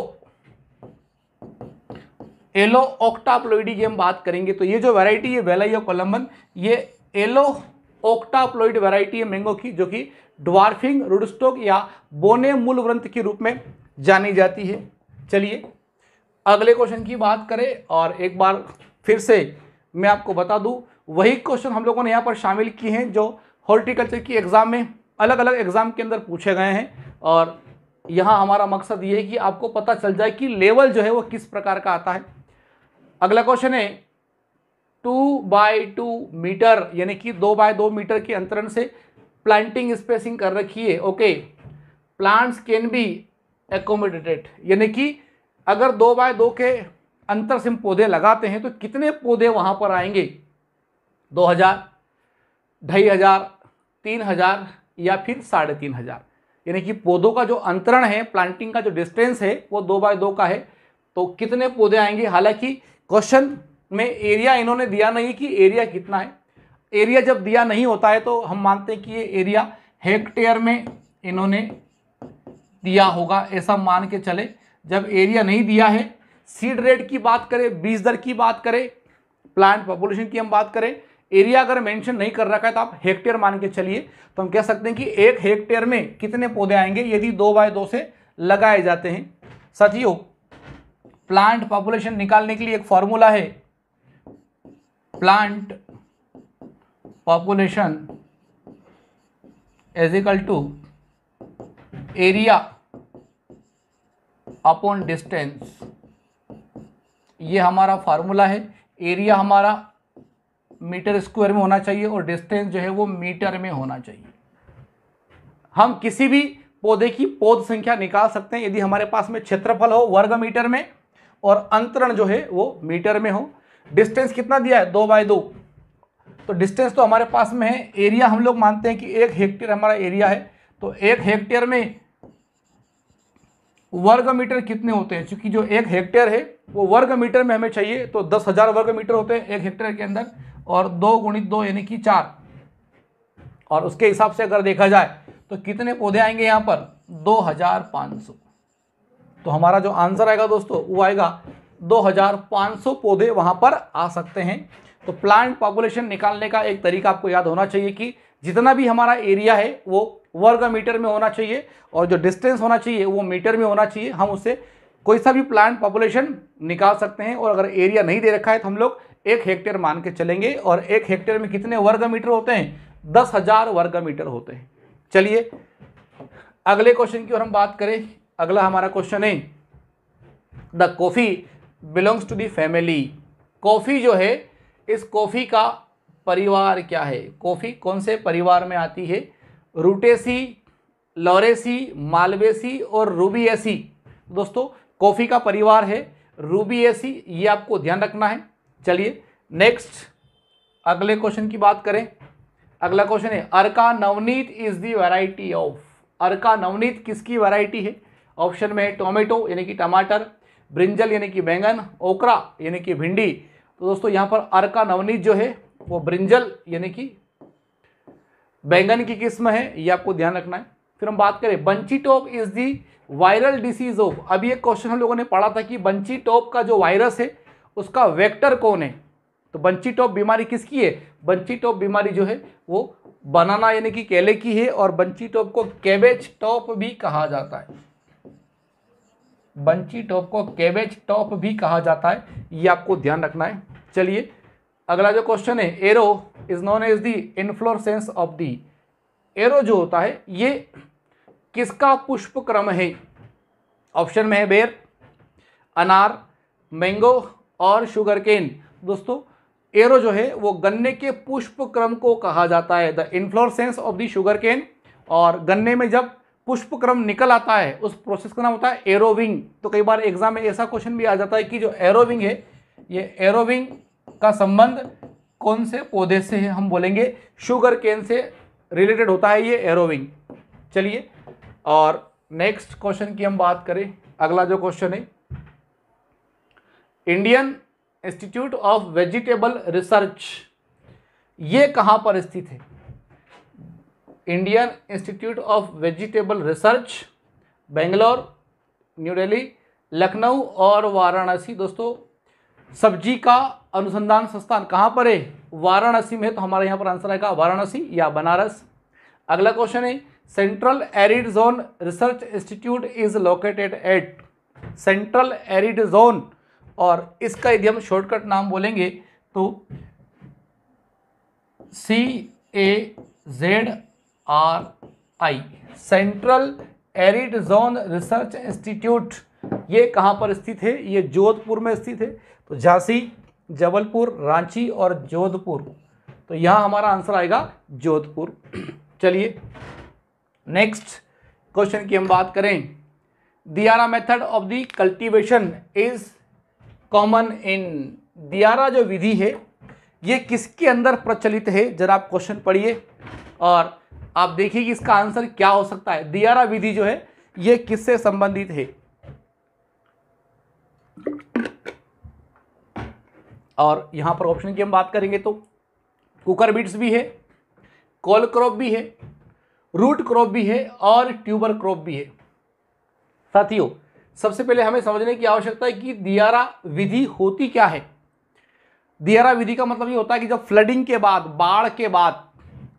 एलो ओक्टा प्लोइडी की हम बात करेंगे तो ये जो वैरायटी है वेलाइयो कोलम्बन ये एलो ओक्टा प्लोइड वैरायटी है मैंगो की जो कि ड्वार्फिंग रुडस्टोक या बोने मूल व्रंथ के रूप में जानी जाती है चलिए अगले क्वेश्चन की बात करें और एक बार फिर से मैं आपको बता दूं वही क्वेश्चन हम लोगों ने यहाँ पर शामिल किए हैं जो हॉर्टिकल्चर की एग्ज़ाम में अलग अलग एग्ज़ाम के अंदर पूछे गए हैं और यहाँ हमारा मकसद ये है कि आपको पता चल जाए कि लेवल जो है वो किस प्रकार का आता है अगला क्वेश्चन है टू बाय टू मीटर यानी कि दो बाय दो मीटर के अंतरण से प्लांटिंग स्पेसिंग कर रखी है okay plants can be accommodated यानी कि अगर दो बाय दो के अंतर से हम पौधे लगाते हैं तो कितने पौधे वहाँ पर आएंगे दो हज़ार ढाई हज़ार तीन हज़ार या फिर साढ़े तीन हज़ार यानी कि पौधों का जो अंतरण है प्लांटिंग का जो डिस्टेंस है वो दो बाय दो का है तो कितने पौधे आएंगे हालांकि क्वेश्चन में एरिया इन्होंने दिया नहीं कि एरिया कितना है एरिया जब दिया नहीं होता है तो हम मानते हैं कि ये एरिया हेक्टेयर में इन्होंने दिया होगा ऐसा मान के चले जब एरिया नहीं दिया है सीड रेट की बात करें बीज दर की बात करें प्लांट पॉपुलेशन की हम बात करें एरिया अगर मेंशन नहीं कर रखा है तो आप हेक्टेयर मान के चलिए तो हम कह सकते हैं कि एक हेक्टेयर में कितने पौधे आएंगे यदि दो बाय दो से लगाए जाते हैं साथियों प्लांट पॉपुलेशन निकालने के लिए एक फॉर्मूला है plant population as to area upon distance ये हमारा फार्मूला है एरिया हमारा मीटर स्क्वायर में होना चाहिए और डिस्टेंस जो है वो मीटर में होना चाहिए हम किसी भी पौधे की पौध संख्या निकाल सकते हैं यदि हमारे पास में क्षेत्रफल हो वर्ग मीटर में और अंतरण जो है वो मीटर में हो डिस्टेंस कितना दिया है दो बाय दो तो डिस्टेंस तो हमारे पास में है एरिया हम लोग मानते हैं कि एक हेक्टेयर हमारा एरिया है तो एक हेक्टेयर में वर्ग मीटर कितने होते हैं क्योंकि जो एक हेक्टेयर है वो वर्ग मीटर में हमें चाहिए तो दस हज़ार वर्ग मीटर होते हैं एक हेक्टेयर के अंदर और दो गुणित दो यानी कि चार और उसके हिसाब से अगर देखा जाए तो कितने पौधे आएंगे यहाँ पर दो हजार पाँच सौ तो हमारा जो आंसर आएगा दोस्तों वो आएगा दो हजार पाँच सौ पौधे वहाँ पर आ सकते हैं तो प्लांट पॉपुलेशन निकालने का एक तरीका आपको याद होना चाहिए कि जितना भी हमारा एरिया है वो वर्ग मीटर में होना चाहिए और जो डिस्टेंस होना चाहिए वो मीटर में होना चाहिए हम उससे कोई सा भी प्लांट पॉपुलेशन निकाल सकते हैं और अगर एरिया नहीं दे रखा है तो हम लोग एक हेक्टेयर मान के चलेंगे और एक हेक्टेयर में कितने वर्ग मीटर होते हैं दस हजार वर्ग मीटर होते हैं चलिए अगले क्वेश्चन की ओर हम बात करें अगला हमारा क्वेश्चन है the coffee belongs to the family coffee जो है इस कॉफ़ी का परिवार क्या है कॉफ़ी कौन से परिवार में आती है रूटेसी लॉरेसी मालवेसी और रूबीएसी दोस्तों कॉफ़ी का परिवार है रूबीएसी ये आपको ध्यान रखना है चलिए नेक्स्ट अगले क्वेश्चन की बात करें अगला क्वेश्चन है Arka Navneet is the variety of Arka Navneet किसकी वैरायटी है ऑप्शन में है टोमेटो यानी कि टमाटर ब्रिंजल यानी कि बैंगन ओकरा यानी कि भिंडी तो दोस्तों यहाँ पर अर्का नवनीत जो है वो ब्रिंजल यानी कि बैंगन की किस्म है ये आपको ध्यान रखना है फिर हम बात करें bunchy top is the viral disease of अभी एक क्वेश्चन हम लोगों ने पढ़ा था कि बंची टॉप का जो वायरस है उसका वेक्टर कौन है तो बंची टॉप बीमारी किसकी है बंची टॉप बीमारी जो है वो बनाना यानी कि केले की है और बंची टॉप को कैबेज टॉप भी कहा जाता है बंची टॉप को कैबेज टॉप भी कहा जाता है ये आपको ध्यान रखना है चलिए अगला जो क्वेश्चन है arrow is known as the inflorescence of the arrow जो होता है ये किसका पुष्प क्रम है ऑप्शन में है बेर अनार मैंगो और शुगर केन दोस्तों एरो जो है वो गन्ने के पुष्प क्रम को कहा जाता है the inflorescence of the sugarcane और गन्ने में जब पुष्प क्रम निकल आता है उस प्रोसेस का नाम होता है एरोविंग तो कई बार एग्जाम में ऐसा क्वेश्चन भी आ जाता है कि जो एरोविंग है ये एरोविंग का संबंध कौन से पौधे से है हम बोलेंगे शुगर केन से रिलेटेड होता है ये एरोविंग चलिए और नेक्स्ट क्वेश्चन की हम बात करें अगला जो क्वेश्चन है Indian Institute of Vegetable Research ये कहाँ पर स्थित है Indian Institute of Vegetable Research Bangalore New Delhi Lucknow और वाराणसी दोस्तों सब्जी का अनुसंधान संस्थान कहाँ पर है वाराणसी में तो हमारे यहाँ पर आंसर आएगा वाराणसी या बनारस अगला क्वेश्चन है Central Arid Zone Research Institute is located at Central Arid Zone और इसका यदि हम शॉर्टकट नाम बोलेंगे तो C A Z R I Central Arid Zone Research Institute ये कहाँ पर स्थित है ये जोधपुर में स्थित है तो झांसी जबलपुर रांची और जोधपुर तो यहाँ हमारा आंसर आएगा जोधपुर चलिए नेक्स्ट क्वेश्चन की हम बात करें Diara method of the cultivation is common in Diara जो विधि है ये किसके अंदर प्रचलित है जरा आप क्वेश्चन पढ़िए और आप देखिए कि इसका आंसर क्या हो सकता है दियारा विधि जो है ये किससे संबंधित है और यहां पर ऑप्शन की हम बात करेंगे तो कुकर बीट्स भी है कोल क्रॉप भी है रूट क्रॉप भी है और ट्यूबर क्रॉप भी है साथियों सबसे पहले हमें समझने की आवश्यकता है कि दियारा विधि होती क्या है दियारा विधि का मतलब ये होता है कि जब फ्लडिंग के बाद बाढ़ के बाद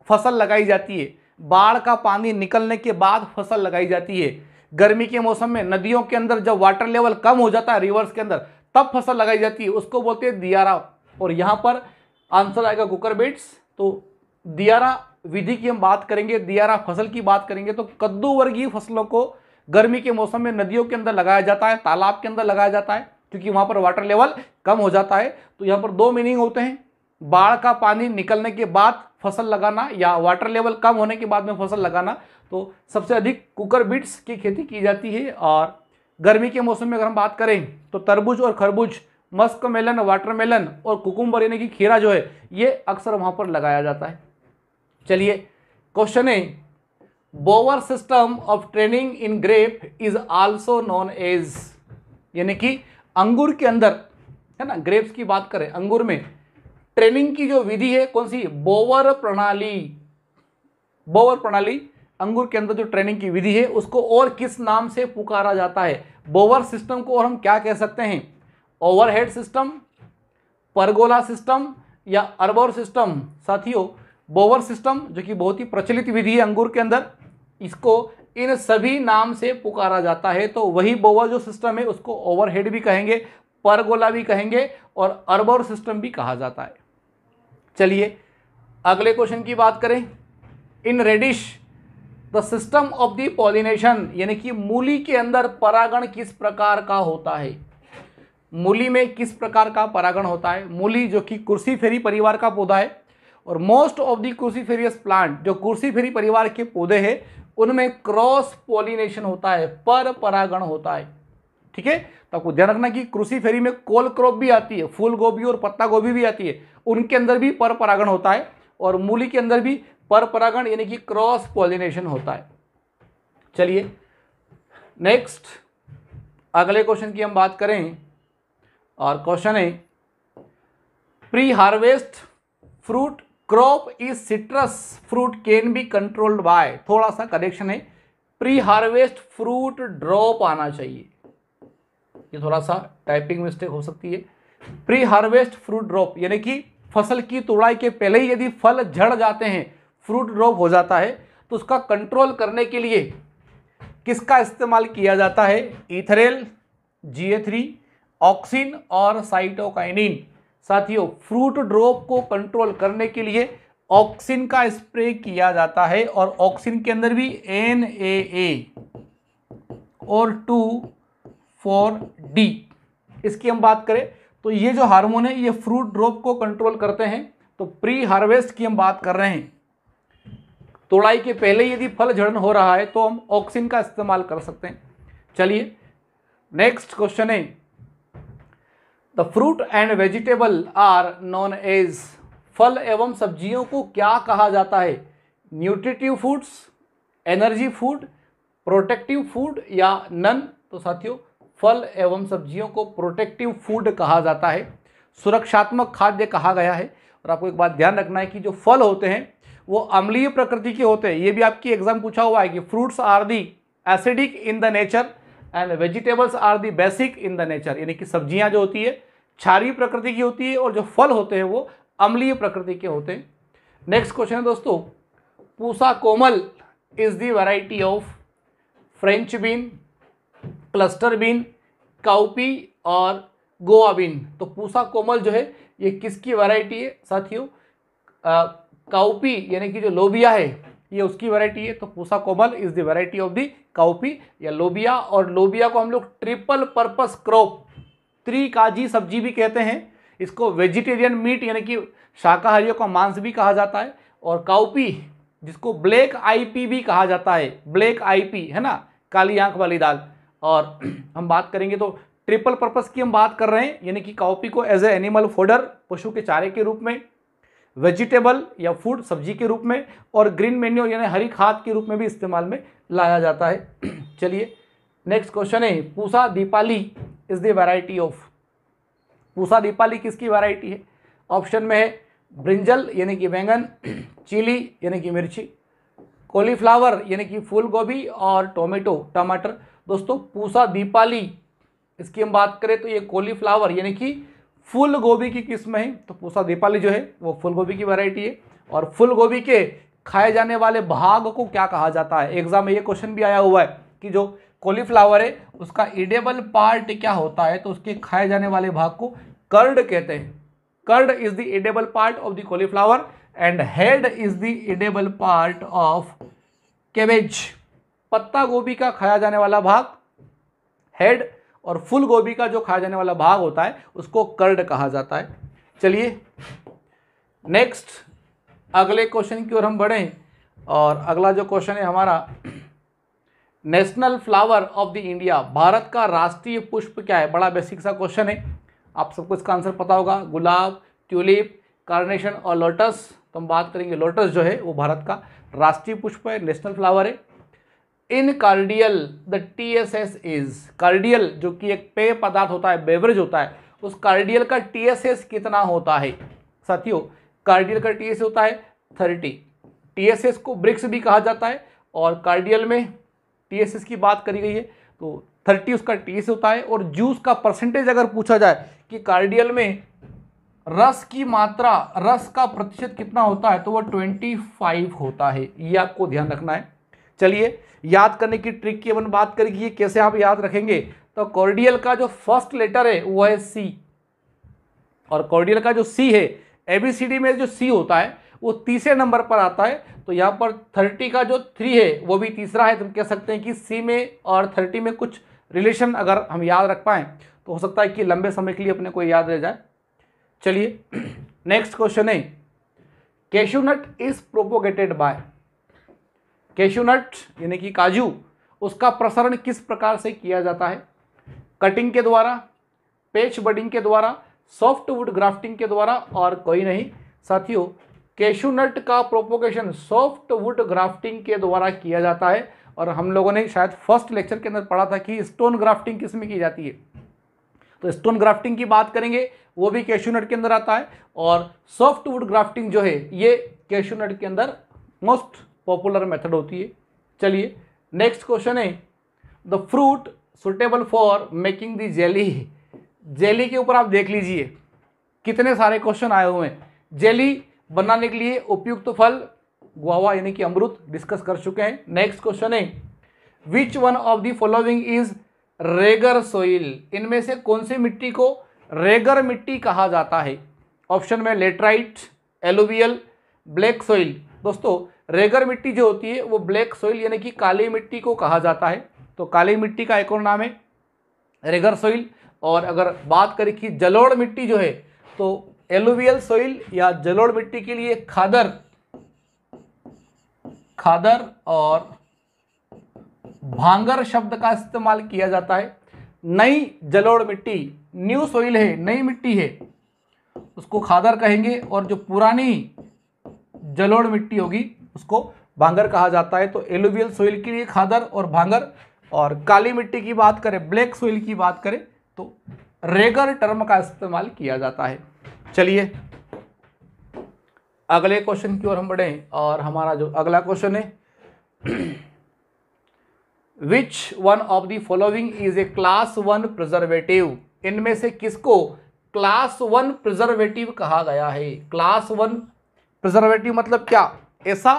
फसल लगाई जाती है बाढ़ का पानी निकलने के बाद फसल लगाई जाती है गर्मी के मौसम में नदियों के अंदर जब वाटर लेवल कम हो जाता है रिवर्स के अंदर तब फसल लगाई जाती है उसको बोलते हैं दियारा और यहाँ पर आंसर आएगा कुकर बेट्स तो दियारा विधि की हम बात करेंगे दियारा फसल की बात करेंगे तो कद्दू वर्गीय फसलों को गर्मी के मौसम में नदियों के अंदर लगाया जाता है तालाब के अंदर लगाया जाता है क्योंकि वहां पर वाटर लेवल कम हो जाता है तो यहाँ पर दो मीनिंग होते हैं बाढ़ का पानी निकलने के बाद फसल लगाना या वाटर लेवल कम होने के बाद में फसल लगाना तो सबसे अधिक कुकर बीट्स की खेती की जाती है और गर्मी के मौसम में अगर हम बात करें तो तरबूज और खरबूज मस्क मेलन वाटर मेलन और कुकुम्बर यानी कि खीरा जो है ये अक्सर वहाँ पर लगाया जाता है चलिए क्वेश्चन है bower system of training in grape is also known as यानी कि अंगूर के अंदर है ना ग्रेप्स की बात करें अंगूर में ट्रेनिंग की जो विधि है कौन सी बोवर प्रणाली बोवर प्रणाली अंगूर के अंदर जो ट्रेनिंग की विधि है उसको और किस नाम से पुकारा जाता है बोवर सिस्टम को और हम क्या कह सकते हैं ओवरहेड सिस्टम परगोला सिस्टम या अरबोर सिस्टम साथियों बोवर सिस्टम जो कि बहुत ही प्रचलित विधि है अंगूर के अंदर इसको इन सभी नाम से पुकारा जाता है तो वही बोवा जो सिस्टम है उसको ओवरहेड भी कहेंगे परगोला भी कहेंगे और अरबोर सिस्टम भी कहा जाता है चलिए अगले क्वेश्चन की बात करें in radish the system of the pollination यानी कि मूली के अंदर परागण किस प्रकार का होता है मूली में किस प्रकार का परागण होता है मूली जो कि कुर्सी फेरी परिवार का पौधा है और मोस्ट ऑफ दी फेरियस प्लांट जो कुर्सी फेरी परिवार के पौधे हैं उनमें क्रॉस पॉलिनेशन होता है पर परागण होता है ठीक है तो आपको ध्यान रखना कि कृषि फेरी में कोल क्रॉप भी आती है फूल गोभी और पत्ता गोभी भी आती है उनके अंदर भी पर परागण होता है और मूली के अंदर भी पर परागण यानी कि क्रॉस पॉलिनेशन होता है चलिए नेक्स्ट अगले क्वेश्चन की हम बात करें और क्वेश्चन है pre harvest fruit crop is citrus fruit can be controlled by थोड़ा सा करेक्शन है प्री हार्वेस्ट फ्रूट ड्रॉप आना चाहिए ये थोड़ा सा टाइपिंग मिस्टेक हो सकती है प्री हार्वेस्ट फ्रूट ड्रॉप यानी कि फसल की तोड़ाई के पहले ही यदि फल झड़ जाते हैं फ्रूट ड्रॉप हो जाता है तो उसका कंट्रोल करने के लिए किसका इस्तेमाल किया जाता है इथरेल जी ऑक्सीन और साइटोकाइनिन साथियों फ्रूट ड्रॉप को कंट्रोल करने के लिए ऑक्सिन का स्प्रे किया जाता है और ऑक्सिन के अंदर भी एन ए ए और टू फोर डी इसकी हम बात करें तो ये जो हार्मोन है ये फ्रूट ड्रॉप को कंट्रोल करते हैं तो प्री हार्वेस्ट की हम बात कर रहे हैं तोड़ाई के पहले यदि फल झड़न हो रहा है तो हम ऑक्सिन का इस्तेमाल कर सकते हैं चलिए नेक्स्ट क्वेश्चन है the fruit and vegetable are known as फल एवं सब्जियों को क्या कहा जाता है nutritive foods energy food protective food या नन तो साथियों फल एवं सब्जियों को प्रोटेक्टिव फूड कहा जाता है सुरक्षात्मक खाद्य कहा गया है और आपको एक बात ध्यान रखना है कि जो फल होते हैं वो अम्लीय प्रकृति के होते हैं ये भी आपकी एग्जाम पूछा हुआ है कि fruits are the acidic in the nature and vegetables are the basic in the nature यानी कि सब्जियाँ जो होती है क्षारीय प्रकृति की होती है और जो फल होते हैं वो अम्लीय प्रकृति के होते हैं नेक्स्ट क्वेश्चन है दोस्तों Pusa Komal is the variety of French bean cluster bean cowpea और गोवा बीन तो पूसा कोमल जो है ये किसकी वैरायटी है साथियों काउपी यानी कि जो लोबिया है ये उसकी वैरायटी है तो Pusa Komal is the variety of the cowpea या लोबिया और लोबिया को हम लोग ट्रिपल पर्पस क्रॉप त्रिकाजी सब्जी भी कहते हैं इसको वेजिटेरियन मीट यानी कि शाकाहारियों का मांस भी कहा जाता है और काउपी जिसको ब्लैक आईपी भी कहा जाता है ब्लैक आईपी है ना काली आंख वाली दाल और हम बात करेंगे तो ट्रिपल पर्पस की हम बात कर रहे हैं यानी कि काउपी को एज ए एनिमल फोडर पशु के चारे के रूप में वेजिटेबल या फूड सब्जी के रूप में और ग्रीन मेन्यू यानी हरी खाद के रूप में भी इस्तेमाल में लाया जाता है चलिए नेक्स्ट क्वेश्चन है Pusa Deepali is the variety of Pusa Deepali किसकी वैरायटी है ऑप्शन में है ब्रिंजल यानी कि बैंगन चिली यानी कि मिर्ची कॉलीफ्लावर यानी कि फूल गोभी और टोमेटो टमाटर दोस्तों पूसा दीपाली इसकी हम बात करें तो ये कॉलीफ्लावर यानी कि फूल गोभी की किस्म है तो पूसा दीपाली जो है वो फूल गोभी की वैरायटी है और फूल गोभी के खाए जाने वाले भाग को क्या कहा जाता है एग्जाम में ये क्वेश्चन भी आया हुआ है कि जो कॉलीफ्लावर है उसका इडेबल पार्ट क्या होता है तो उसके खाए जाने वाले भाग को कर्ड कहते हैं curd is the edible part of the cauliflower and head is the edible part of cabbage पत्ता गोभी का खाया जाने वाला भाग हेड और फुल गोभी का जो खाया जाने वाला भाग होता है उसको कर्ड कहा जाता है चलिए नेक्स्ट अगले क्वेश्चन की ओर हम बढ़ें और अगला जो क्वेश्चन है हमारा national flower of the India भारत का राष्ट्रीय पुष्प क्या है बड़ा बेसिक सा क्वेश्चन है आप सबको इसका आंसर पता होगा गुलाब ट्यूलिप कार्नेशन और लोटस तो हम बात करेंगे लोटस जो है वो भारत का राष्ट्रीय पुष्प है नेशनल फ्लावर है in cordial the T S S is cordial जो कि एक पेय पदार्थ होता है बेवरेज होता है उस कार्डियल का टी एस एस कितना होता है साथियों कार्डियल का टीएसए होता है थर्टी टीएसएस को ब्रिक्स भी कहा जाता है और कार्डियल में टीएसएस की बात करी गई है तो थर्टी उसका टीएस होता है और जूस का परसेंटेज अगर पूछा जाए कि कार्डियल में रस की मात्रा रस का प्रतिशत कितना होता है तो वह ट्वेंटी फाइव होता है ये आपको ध्यान रखना है चलिए याद करने की ट्रिक की अपन बात करेगी कैसे आप याद रखेंगे तो कॉर्डियल का जो फर्स्ट लेटर है वो है सी और कॉर्डियल का जो सी है ए बी सी डी में जो सी होता है वो तीसरे नंबर पर आता है तो यहाँ पर थर्टी का जो थ्री है वो भी तीसरा है तो हम कह सकते हैं कि सी में और थर्टी में कुछ रिलेशन अगर हम याद रख पाएँ तो हो सकता है कि लंबे समय के लिए अपने को याद रह जाए चलिए नेक्स्ट क्वेश्चन है cashew nut is propagated by cashew nut यानी कि काजू उसका प्रसारण किस प्रकार से किया जाता है कटिंग के द्वारा पेच बडिंग के द्वारा सॉफ्टवुड ग्राफ्टिंग के द्वारा और कोई नहीं साथियों कैशूनट का प्रोपोगेशन सॉफ्टवुड ग्राफ्टिंग के द्वारा किया जाता है और हम लोगों ने शायद फर्स्ट लेक्चर के अंदर पढ़ा था कि स्टोन ग्राफ्टिंग किस में की जाती है तो स्टोन ग्राफ्टिंग की बात करेंगे वो भी कैशूनट के अंदर आता है और सॉफ्टवुड ग्राफ्टिंग जो है ये कैशूनट के अंदर मोस्ट पॉपुलर मेथड होती है चलिए नेक्स्ट क्वेश्चन है the fruit suitable for making the jelly jelly के ऊपर आप देख लीजिए कितने सारे क्वेश्चन आए हुए हैं जेली बनाने के लिए उपयुक्त तो फल गुआवा यानी कि अमृत डिस्कस कर चुके हैं नेक्स्ट क्वेश्चन है which one of the following is regur soil इनमें से कौन सी मिट्टी को रेगर मिट्टी कहा जाता है ऑप्शन में लेटराइट एलोवियल ब्लैक सोइल दोस्तों रेगर मिट्टी जो होती है वो ब्लैक सोइल यानी कि काली मिट्टी को कहा जाता है तो काली मिट्टी का एक और नाम है रेगर सोइल और अगर बात करें कि जलोड़ मिट्टी जो है तो एलोवियल सोइल या जलोड़ मिट्टी के लिए खादर खादर और भांगर शब्द का इस्तेमाल किया जाता है नई जलोड़ मिट्टी न्यू सोइल है नई मिट्टी है उसको खादर कहेंगे और जो पुरानी जलोड़ मिट्टी होगी उसको भांगर कहा जाता है तो एलोवियल सोइल के लिए खादर और भांगर और काली मिट्टी की बात करें ब्लैक सोइल की बात करें तो रेगर टर्म का इस्तेमाल किया जाता है चलिए अगले क्वेश्चन की ओर हम बढ़े और हमारा जो अगला क्वेश्चन है which one of the following is a class one preservative इनमें से किसको क्लास वन प्रिजर्वेटिव कहा गया है क्लास वन प्रिजर्वेटिव मतलब क्या ऐसा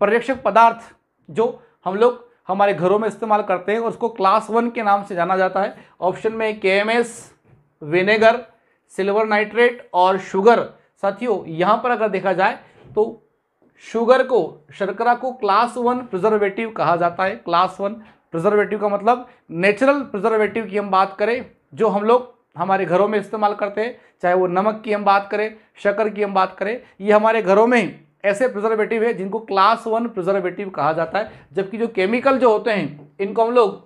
प्रेक्षक पदार्थ जो हम लोग हमारे घरों में इस्तेमाल करते हैं और उसको क्लास वन के नाम से जाना जाता है ऑप्शन में K M S vinegar silver nitrate और शुगर साथियों यहाँ पर अगर देखा जाए तो शुगर को शर्करा को क्लास वन प्रिजर्वेटिव कहा जाता है क्लास वन प्रिजर्वेटिव का मतलब नेचुरल प्रिजर्वेटिव की हम बात करें जो हम लोग हमारे घरों में इस्तेमाल करते हैं चाहे वो नमक की हम बात करें शक्कर की हम बात करें ये हमारे घरों में ऐसे प्रिजर्वेटिव है जिनको क्लास वन प्रिजर्वेटिव कहा जाता है जबकि जो केमिकल जो होते हैं इनको हम लोग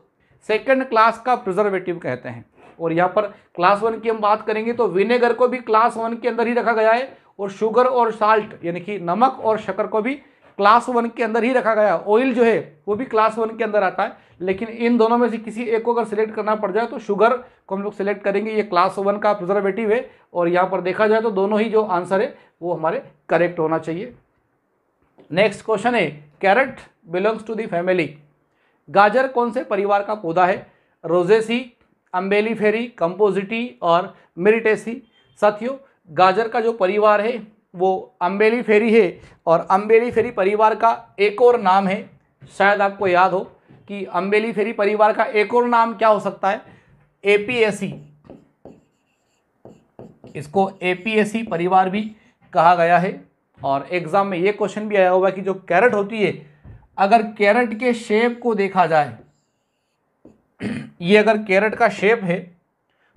सेकेंड क्लास का प्रिजर्वेटिव कहते हैं और यहाँ पर क्लास वन की हम बात करेंगे तो विनेगर को भी क्लास वन के अंदर ही रखा गया है और शुगर और साल्ट यानी कि नमक और शक्कर को भी क्लास वन के अंदर ही रखा गया ऑयल जो है वो भी क्लास वन के अंदर आता है लेकिन इन दोनों में से किसी एक को अगर सिलेक्ट करना पड़ जाए तो शुगर को हम लोग सिलेक्ट करेंगे ये क्लास वन का प्रिजर्वेटिव है और यहाँ पर देखा जाए तो दोनों ही जो आंसर है वो हमारे करेक्ट होना चाहिए नेक्स्ट क्वेश्चन है carrot belongs to the family गाजर कौन से परिवार का पौधा है रोजेसी अम्बेली फेरी कंपोजिटी और मिरीटेसी साथियों गाजर का जो परिवार है वो अम्बेली फेरी है और अम्बेली फेरी परिवार का एक और नाम है शायद आपको याद हो कि अम्बेली फेरी परिवार का एक और नाम क्या हो सकता है एपीएसी इसको एपीएसी परिवार भी कहा गया है और एग्ज़ाम में ये क्वेश्चन भी आया हुआ कि जो कैरेट होती है अगर कैरेट के शेप को देखा जाए ये अगर कैरेट का शेप है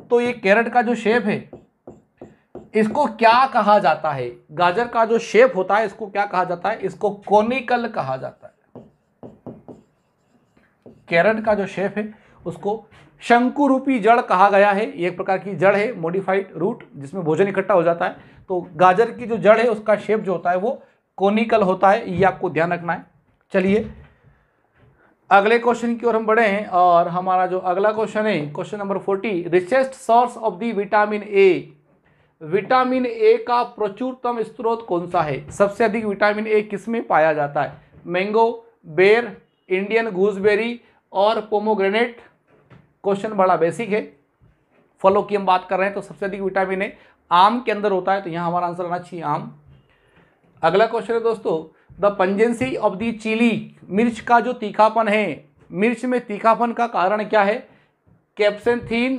तो ये कैरेट का जो शेप है इसको क्या कहा जाता है गाजर का जो शेप होता है इसको क्या कहा जाता है इसको कोनिकल कहा जाता है कैरेट का जो शेप है उसको शंकु रूपी जड़ कहा गया है एक प्रकार की जड़ है मॉडिफाइड रूट जिसमें भोजन इकट्ठा हो जाता है तो गाजर की जो जड़ है उसका शेप जो होता है वो कोनिकल होता है ये आपको ध्यान रखना है चलिए अगले क्वेश्चन की ओर हम बढ़े हैं और हमारा जो अगला क्वेश्चन है question number forty richest source of the vitamin A vitamin A का प्रचुरतम स्त्रोत कौन सा है सबसे अधिक विटामिन ए किस में पाया जाता है मैंगो बेर इंडियन गूजबेरी और पोमोग्रेनेट क्वेश्चन बड़ा बेसिक है फलों की हम बात कर रहे हैं तो सबसे अधिक विटामिन है आम के अंदर होता है तो यहाँ हमारा आंसर आना चाहिए आम अगला क्वेश्चन है दोस्तों the pungency of the chilli मिर्च का जो तीखापन है मिर्च में तीखापन का कारण क्या है कैप्सेंथीन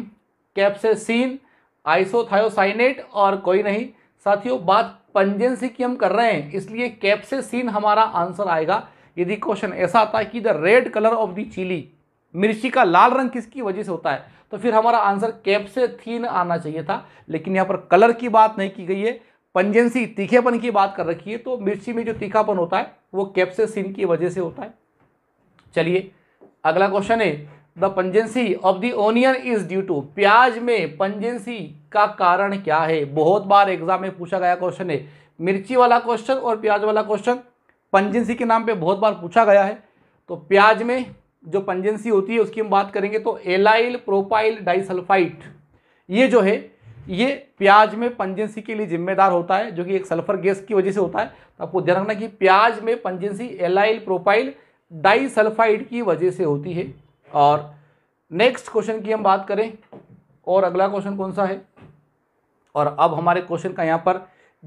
कैप्सेसिन आइसोथायोसाइनेट और कोई नहीं साथियों बात पंजेंसी की हम कर रहे हैं इसलिए कैप्सेसिन हमारा आंसर आएगा यदि क्वेश्चन ऐसा आता है कि the red colour of the chilli मिर्ची का लाल रंग किसकी वजह से होता है तो फिर हमारा आंसर थीन आना चाहिए था लेकिन यहाँ पर कलर की बात नहीं की गई है पंजेंसी तीखेपन की बात कर रखी है तो मिर्ची में जो तीखापन होता है वो कैप्सेसिन की वजह से होता है चलिए अगला क्वेश्चन है the pungency of the onion is due to प्याज में पंजेंसी का कारण क्या है बहुत बार एग्जाम में पूछा गया क्वेश्चन है मिर्ची वाला क्वेश्चन और प्याज वाला क्वेश्चन पंजेंसी के नाम पे बहुत बार पूछा गया है तो प्याज में जो पंजेंसी होती है उसकी हम बात करेंगे तो एलाइल प्रोपाइल डाइसल्फाइट ये जो है ये प्याज में पंजेंसी के लिए जिम्मेदार होता है जो कि एक सल्फर गैस की वजह से होता है तो आपको ध्यान रखना कि प्याज में पंजेंसी एलाइल प्रोपाइल डाइसल्फाइड की वजह से होती है और नेक्स्ट क्वेश्चन की हम बात करें और अगला क्वेश्चन कौन सा है और अब हमारे क्वेश्चन का यहाँ पर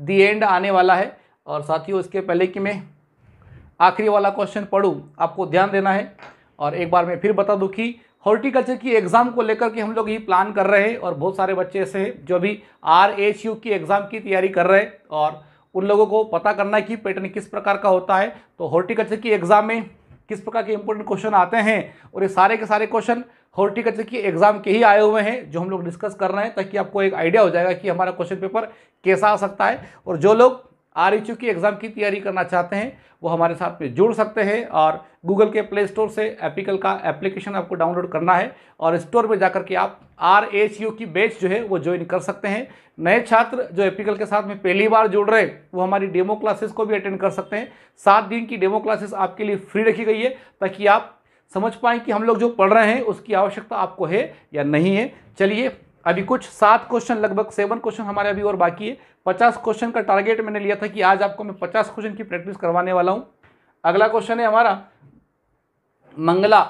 दी एंड आने वाला है और साथियों इसके पहले कि मैं आखिरी वाला क्वेश्चन पढ़ूँ आपको ध्यान देना है और एक बार मैं फिर बता दूँ कि हॉर्टिकल्चर की एग्ज़ाम को लेकर के हम लोग ये प्लान कर रहे हैं और बहुत सारे बच्चे ऐसे हैं जो अभी आर एच यू की एग्ज़ाम की तैयारी कर रहे हैं और उन लोगों को पता करना है कि पैटर्न किस प्रकार का होता है तो हॉर्टिकल्चर की एग्ज़ाम में किस प्रकार के इंपॉर्टेंट क्वेश्चन आते हैं और ये सारे के सारे क्वेश्चन हॉर्टिकल्चर की एग्ज़ाम के ही आए हुए हैं जो हम लोग डिस्कस कर रहे हैं ताकि आपको एक आइडिया हो जाएगा कि हमारा क्वेश्चन पेपर कैसा आ सकता है और जो लोग आर एच की एग्ज़ाम की तैयारी करना चाहते हैं वो हमारे साथ में जुड़ सकते हैं और गूगल के प्ले स्टोर से एपिकल का एप्लीकेशन आपको डाउनलोड करना है और स्टोर में जाकर के आप आर एच यू की बैच जो है वो ज्वाइन कर सकते हैं नए छात्र जो एपिकल के साथ में पहली बार जुड़ रहे हैं वो हमारी डेमो क्लासेस को भी अटेंड कर सकते हैं सात दिन की डेमो क्लासेस आपके लिए फ्री रखी गई है ताकि आप समझ पाएँ कि हम लोग जो पढ़ रहे हैं उसकी आवश्यकता आपको है या नहीं है चलिए अभी कुछ सात क्वेश्चन लगभग सेवन क्वेश्चन हमारे अभी और बाकी है पचास क्वेश्चन का टारगेट मैंने लिया था कि आज आपको मैं पचास क्वेश्चन की प्रैक्टिस करवाने वाला हूँ अगला क्वेश्चन है हमारा मंगला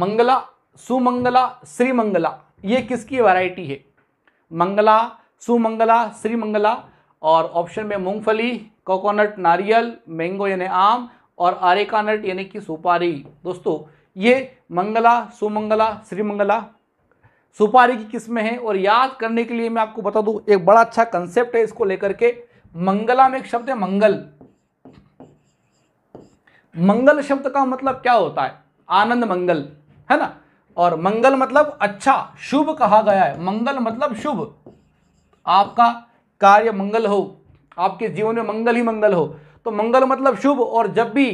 मंगला सुमंगला श्रीमंगला ये किसकी वैरायटी है मंगला सुमंगला श्रीमंगला और ऑप्शन में मूंगफली कोकोनट नारियल मैंगो यानी आम और आरेकानट यानी कि सुपारी दोस्तों ये मंगला सुमंगला श्रीमंगला सुपारी की किस्में हैं और याद करने के लिए मैं आपको बता दूं एक बड़ा अच्छा कंसेप्ट है इसको लेकर के मंगला में एक शब्द है मंगल मंगल शब्द का मतलब क्या होता है आनंद मंगल है ना और मंगल मतलब अच्छा शुभ कहा गया है मंगल मतलब शुभ आपका कार्य मंगल हो आपके जीवन में मंगल ही मंगल हो तो मंगल मतलब शुभ और जब भी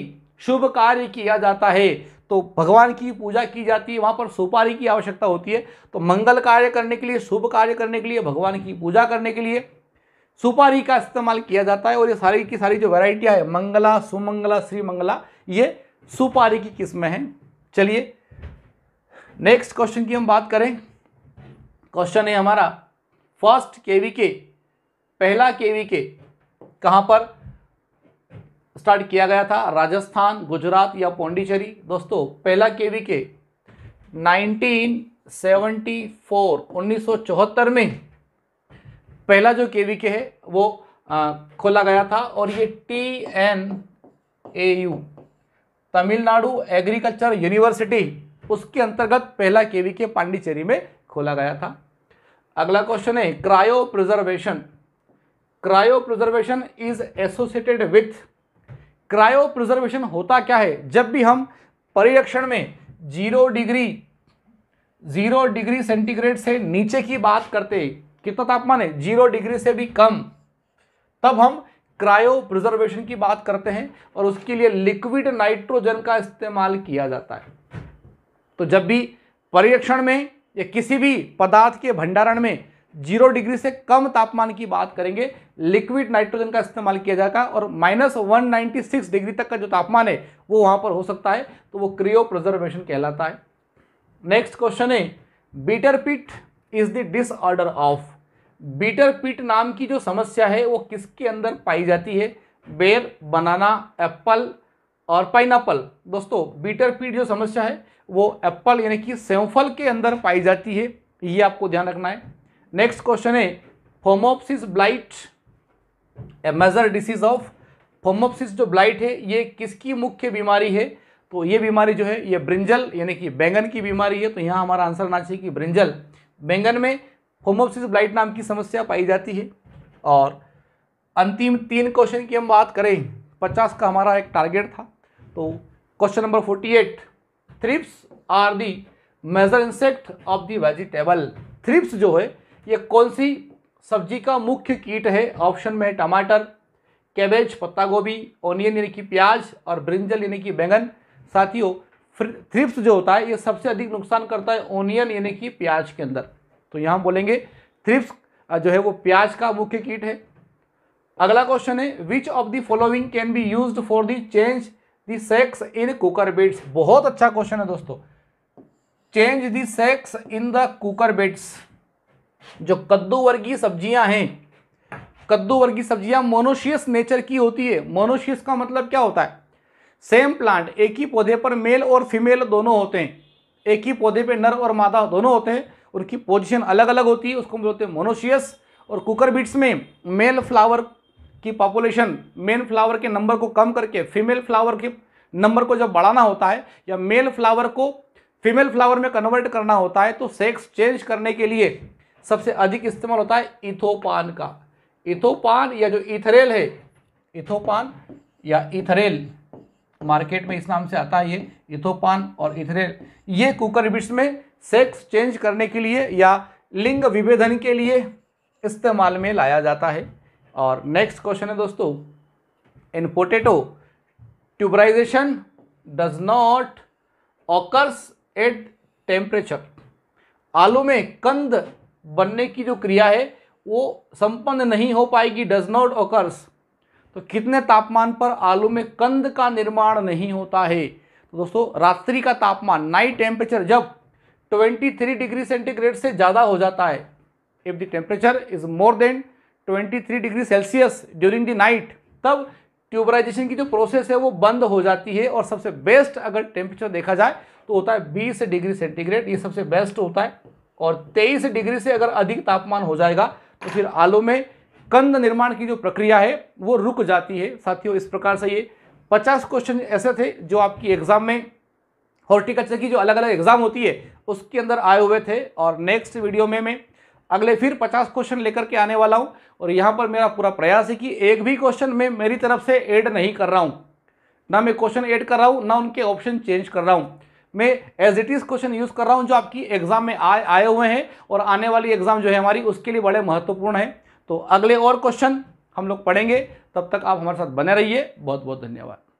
शुभ कार्य किया जाता है तो भगवान की पूजा की जाती है वहाँ पर सुपारी की आवश्यकता होती है तो मंगल कार्य करने के लिए शुभ कार्य करने के लिए भगवान की पूजा करने के लिए सुपारी का इस्तेमाल किया जाता है और ये सारी की सारी जो वैरायटियाँ है मंगला सुमंगला श्रीमंगला ये सुपारी की किस्में हैं चलिए नेक्स्ट क्वेश्चन की हम बात करें क्वेश्चन है हमारा फर्स्ट केवी के पहला केवी के कहां पर स्टार्ट किया गया था राजस्थान गुजरात या पौंडीचेरी दोस्तों पहला के वी के नाइनटीन फोर उन्नीस सौ चौहत्तर में पहला जो के वी के है वो आ, खोला गया था और ये T N A U Tamil Nadu agriculture university उसके अंतर्गत पहला के वी के पांडिचेरी में खोला गया था अगला क्वेश्चन है cryopreservation cryopreservation is associated with cryopreservation होता क्या है जब भी हम परिरक्षण में zero degree zero degree centigrade से नीचे की बात करते कितना तापमान है जीरो डिग्री से भी कम तब हम क्रायो प्रिजर्वेशन की बात करते हैं और उसके लिए लिक्विड नाइट्रोजन का इस्तेमाल किया जाता है तो जब भी परिरक्षण में या किसी भी पदार्थ के भंडारण में जीरो डिग्री से कम तापमान की बात करेंगे लिक्विड नाइट्रोजन का इस्तेमाल किया जाएगा और minus one ninety six degree तक का जो तापमान है वो वहां पर हो सकता है तो वो क्रियो प्रजर्वेशन कहलाता है नेक्स्ट क्वेश्चन है bitter pit is the disorder of bitter pit नाम की जो समस्या है वो किसके अंदर पाई जाती है बेर बनाना एप्पल और पाइन दोस्तों बीटर पीट जो समस्या है वो एप्पल यानी कि सेम्फल के अंदर पाई जाती है ये आपको ध्यान रखना है नेक्स्ट क्वेश्चन है phomopsis blight a major disease of phomopsis जो ब्लाइट है ये किसकी मुख्य बीमारी है तो ये बीमारी जो है ये ब्रिंजल यानी कि बैंगन की बीमारी है तो यहाँ हमारा आंसर आना चाहिए कि ब्रिंजल बैंगन में फोमोप्सिस ब्लाइट नाम की समस्या पाई जाती है और अंतिम तीन क्वेश्चन की हम बात करें पचास का हमारा एक टारगेट था तो question number forty eight thrips are the major insect of the vegetable thrips जो है ये कौन सी सब्जी का मुख्य कीट है ऑप्शन में है टमाटर कैबेज पत्ता गोभी ऑनियन यानी कि प्याज और ब्रिंजल यानी कि बैंगन साथियों थ्रिप्स जो होता है ये सबसे अधिक नुकसान करता है ऑनियन यानी कि प्याज के अंदर तो यहाँ हम बोलेंगे थ्रिप्स जो है वो प्याज का मुख्य कीट है अगला क्वेश्चन है which of the following can be use for the change the sex in cucurbits बहुत अच्छा क्वेश्चन है दोस्तों change the sex in the cucurbits जो कद्दू वर्गीय सब्जियां हैं कद्दू वर्गीय सब्जियां मोनोशियस नेचर की होती है मोनोशियस का मतलब क्या होता है सेम प्लांट एक ही पौधे पर मेल और फीमेल दोनों होते हैं एक ही पौधे पर नर और मादा दोनों होते हैं उनकी पोजिशन अलग अलग होती है उसको बोलते हैं मोनोशियस और कुकर बीट्स में मेल फ्लावर की पॉपुलेशन मेल फ्लावर के नंबर को कम करके फीमेल फ्लावर के नंबर को जब बढ़ाना होता है या मेल फ्लावर को फीमेल फ्लावर में कन्वर्ट करना होता है तो सेक्स चेंज करने के लिए सबसे अधिक इस्तेमाल होता है इथोपान का इथोपान या जो इथरेल है इथोपान या इथरेल मार्केट में इस नाम से आता है ये इथोपान और इथरेल ये कुकर बिट्स में सेक्स चेंज करने के लिए या लिंग विभेदन के लिए इस्तेमाल में लाया जाता है और नेक्स्ट क्वेश्चन है दोस्तों in potato tuberization does not occurs at temperature आलू में कंद बनने की जो क्रिया है वो संपन्न नहीं हो पाएगी डज नॉट ओकर्स तो कितने तापमान पर आलू में कंद का निर्माण नहीं होता है तो दोस्तों रात्रि का तापमान नाइट टेम्परेचर जब 23 डिग्री सेंटीग्रेड से ज़्यादा हो जाता है if the temperature is more than 23 degree Celsius during the night तब ट्यूबराइजेशन की जो प्रोसेस है वो बंद हो जाती है और सबसे बेस्ट अगर टेम्परेचर देखा जाए तो होता है 20 डिग्री सेंटीग्रेड ये सबसे बेस्ट होता है और 23 डिग्री से अगर अधिक तापमान हो जाएगा तो फिर आलू में कंद निर्माण की जो प्रक्रिया है वो रुक जाती है साथियों इस प्रकार से ये 50 क्वेश्चन ऐसे थे जो आपकी एग्ज़ाम में हॉर्टिकल्चर की जो अलग अलग एग्ज़ाम होती है उसके अंदर आए हुए थे और नेक्स्ट वीडियो में मैं अगले फिर 50 क्वेश्चन लेकर के आने वाला हूँ और यहाँ पर मेरा पूरा प्रयास है कि एक भी क्वेश्चन मैं मेरी तरफ से एड नहीं कर रहा हूँ ना मैं क्वेश्चन एड कर रहा हूँ ना उनके ऑप्शन चेंज कर रहा हूँ मैं as it is question use कर रहा हूँ जो आपकी एग्ज़ाम में आए आए हुए हैं और आने वाली एग्ज़ाम जो है हमारी उसके लिए बड़े महत्वपूर्ण है तो अगले और क्वेश्चन हम लोग पढ़ेंगे तब तक आप हमारे साथ बने रहिए बहुत बहुत धन्यवाद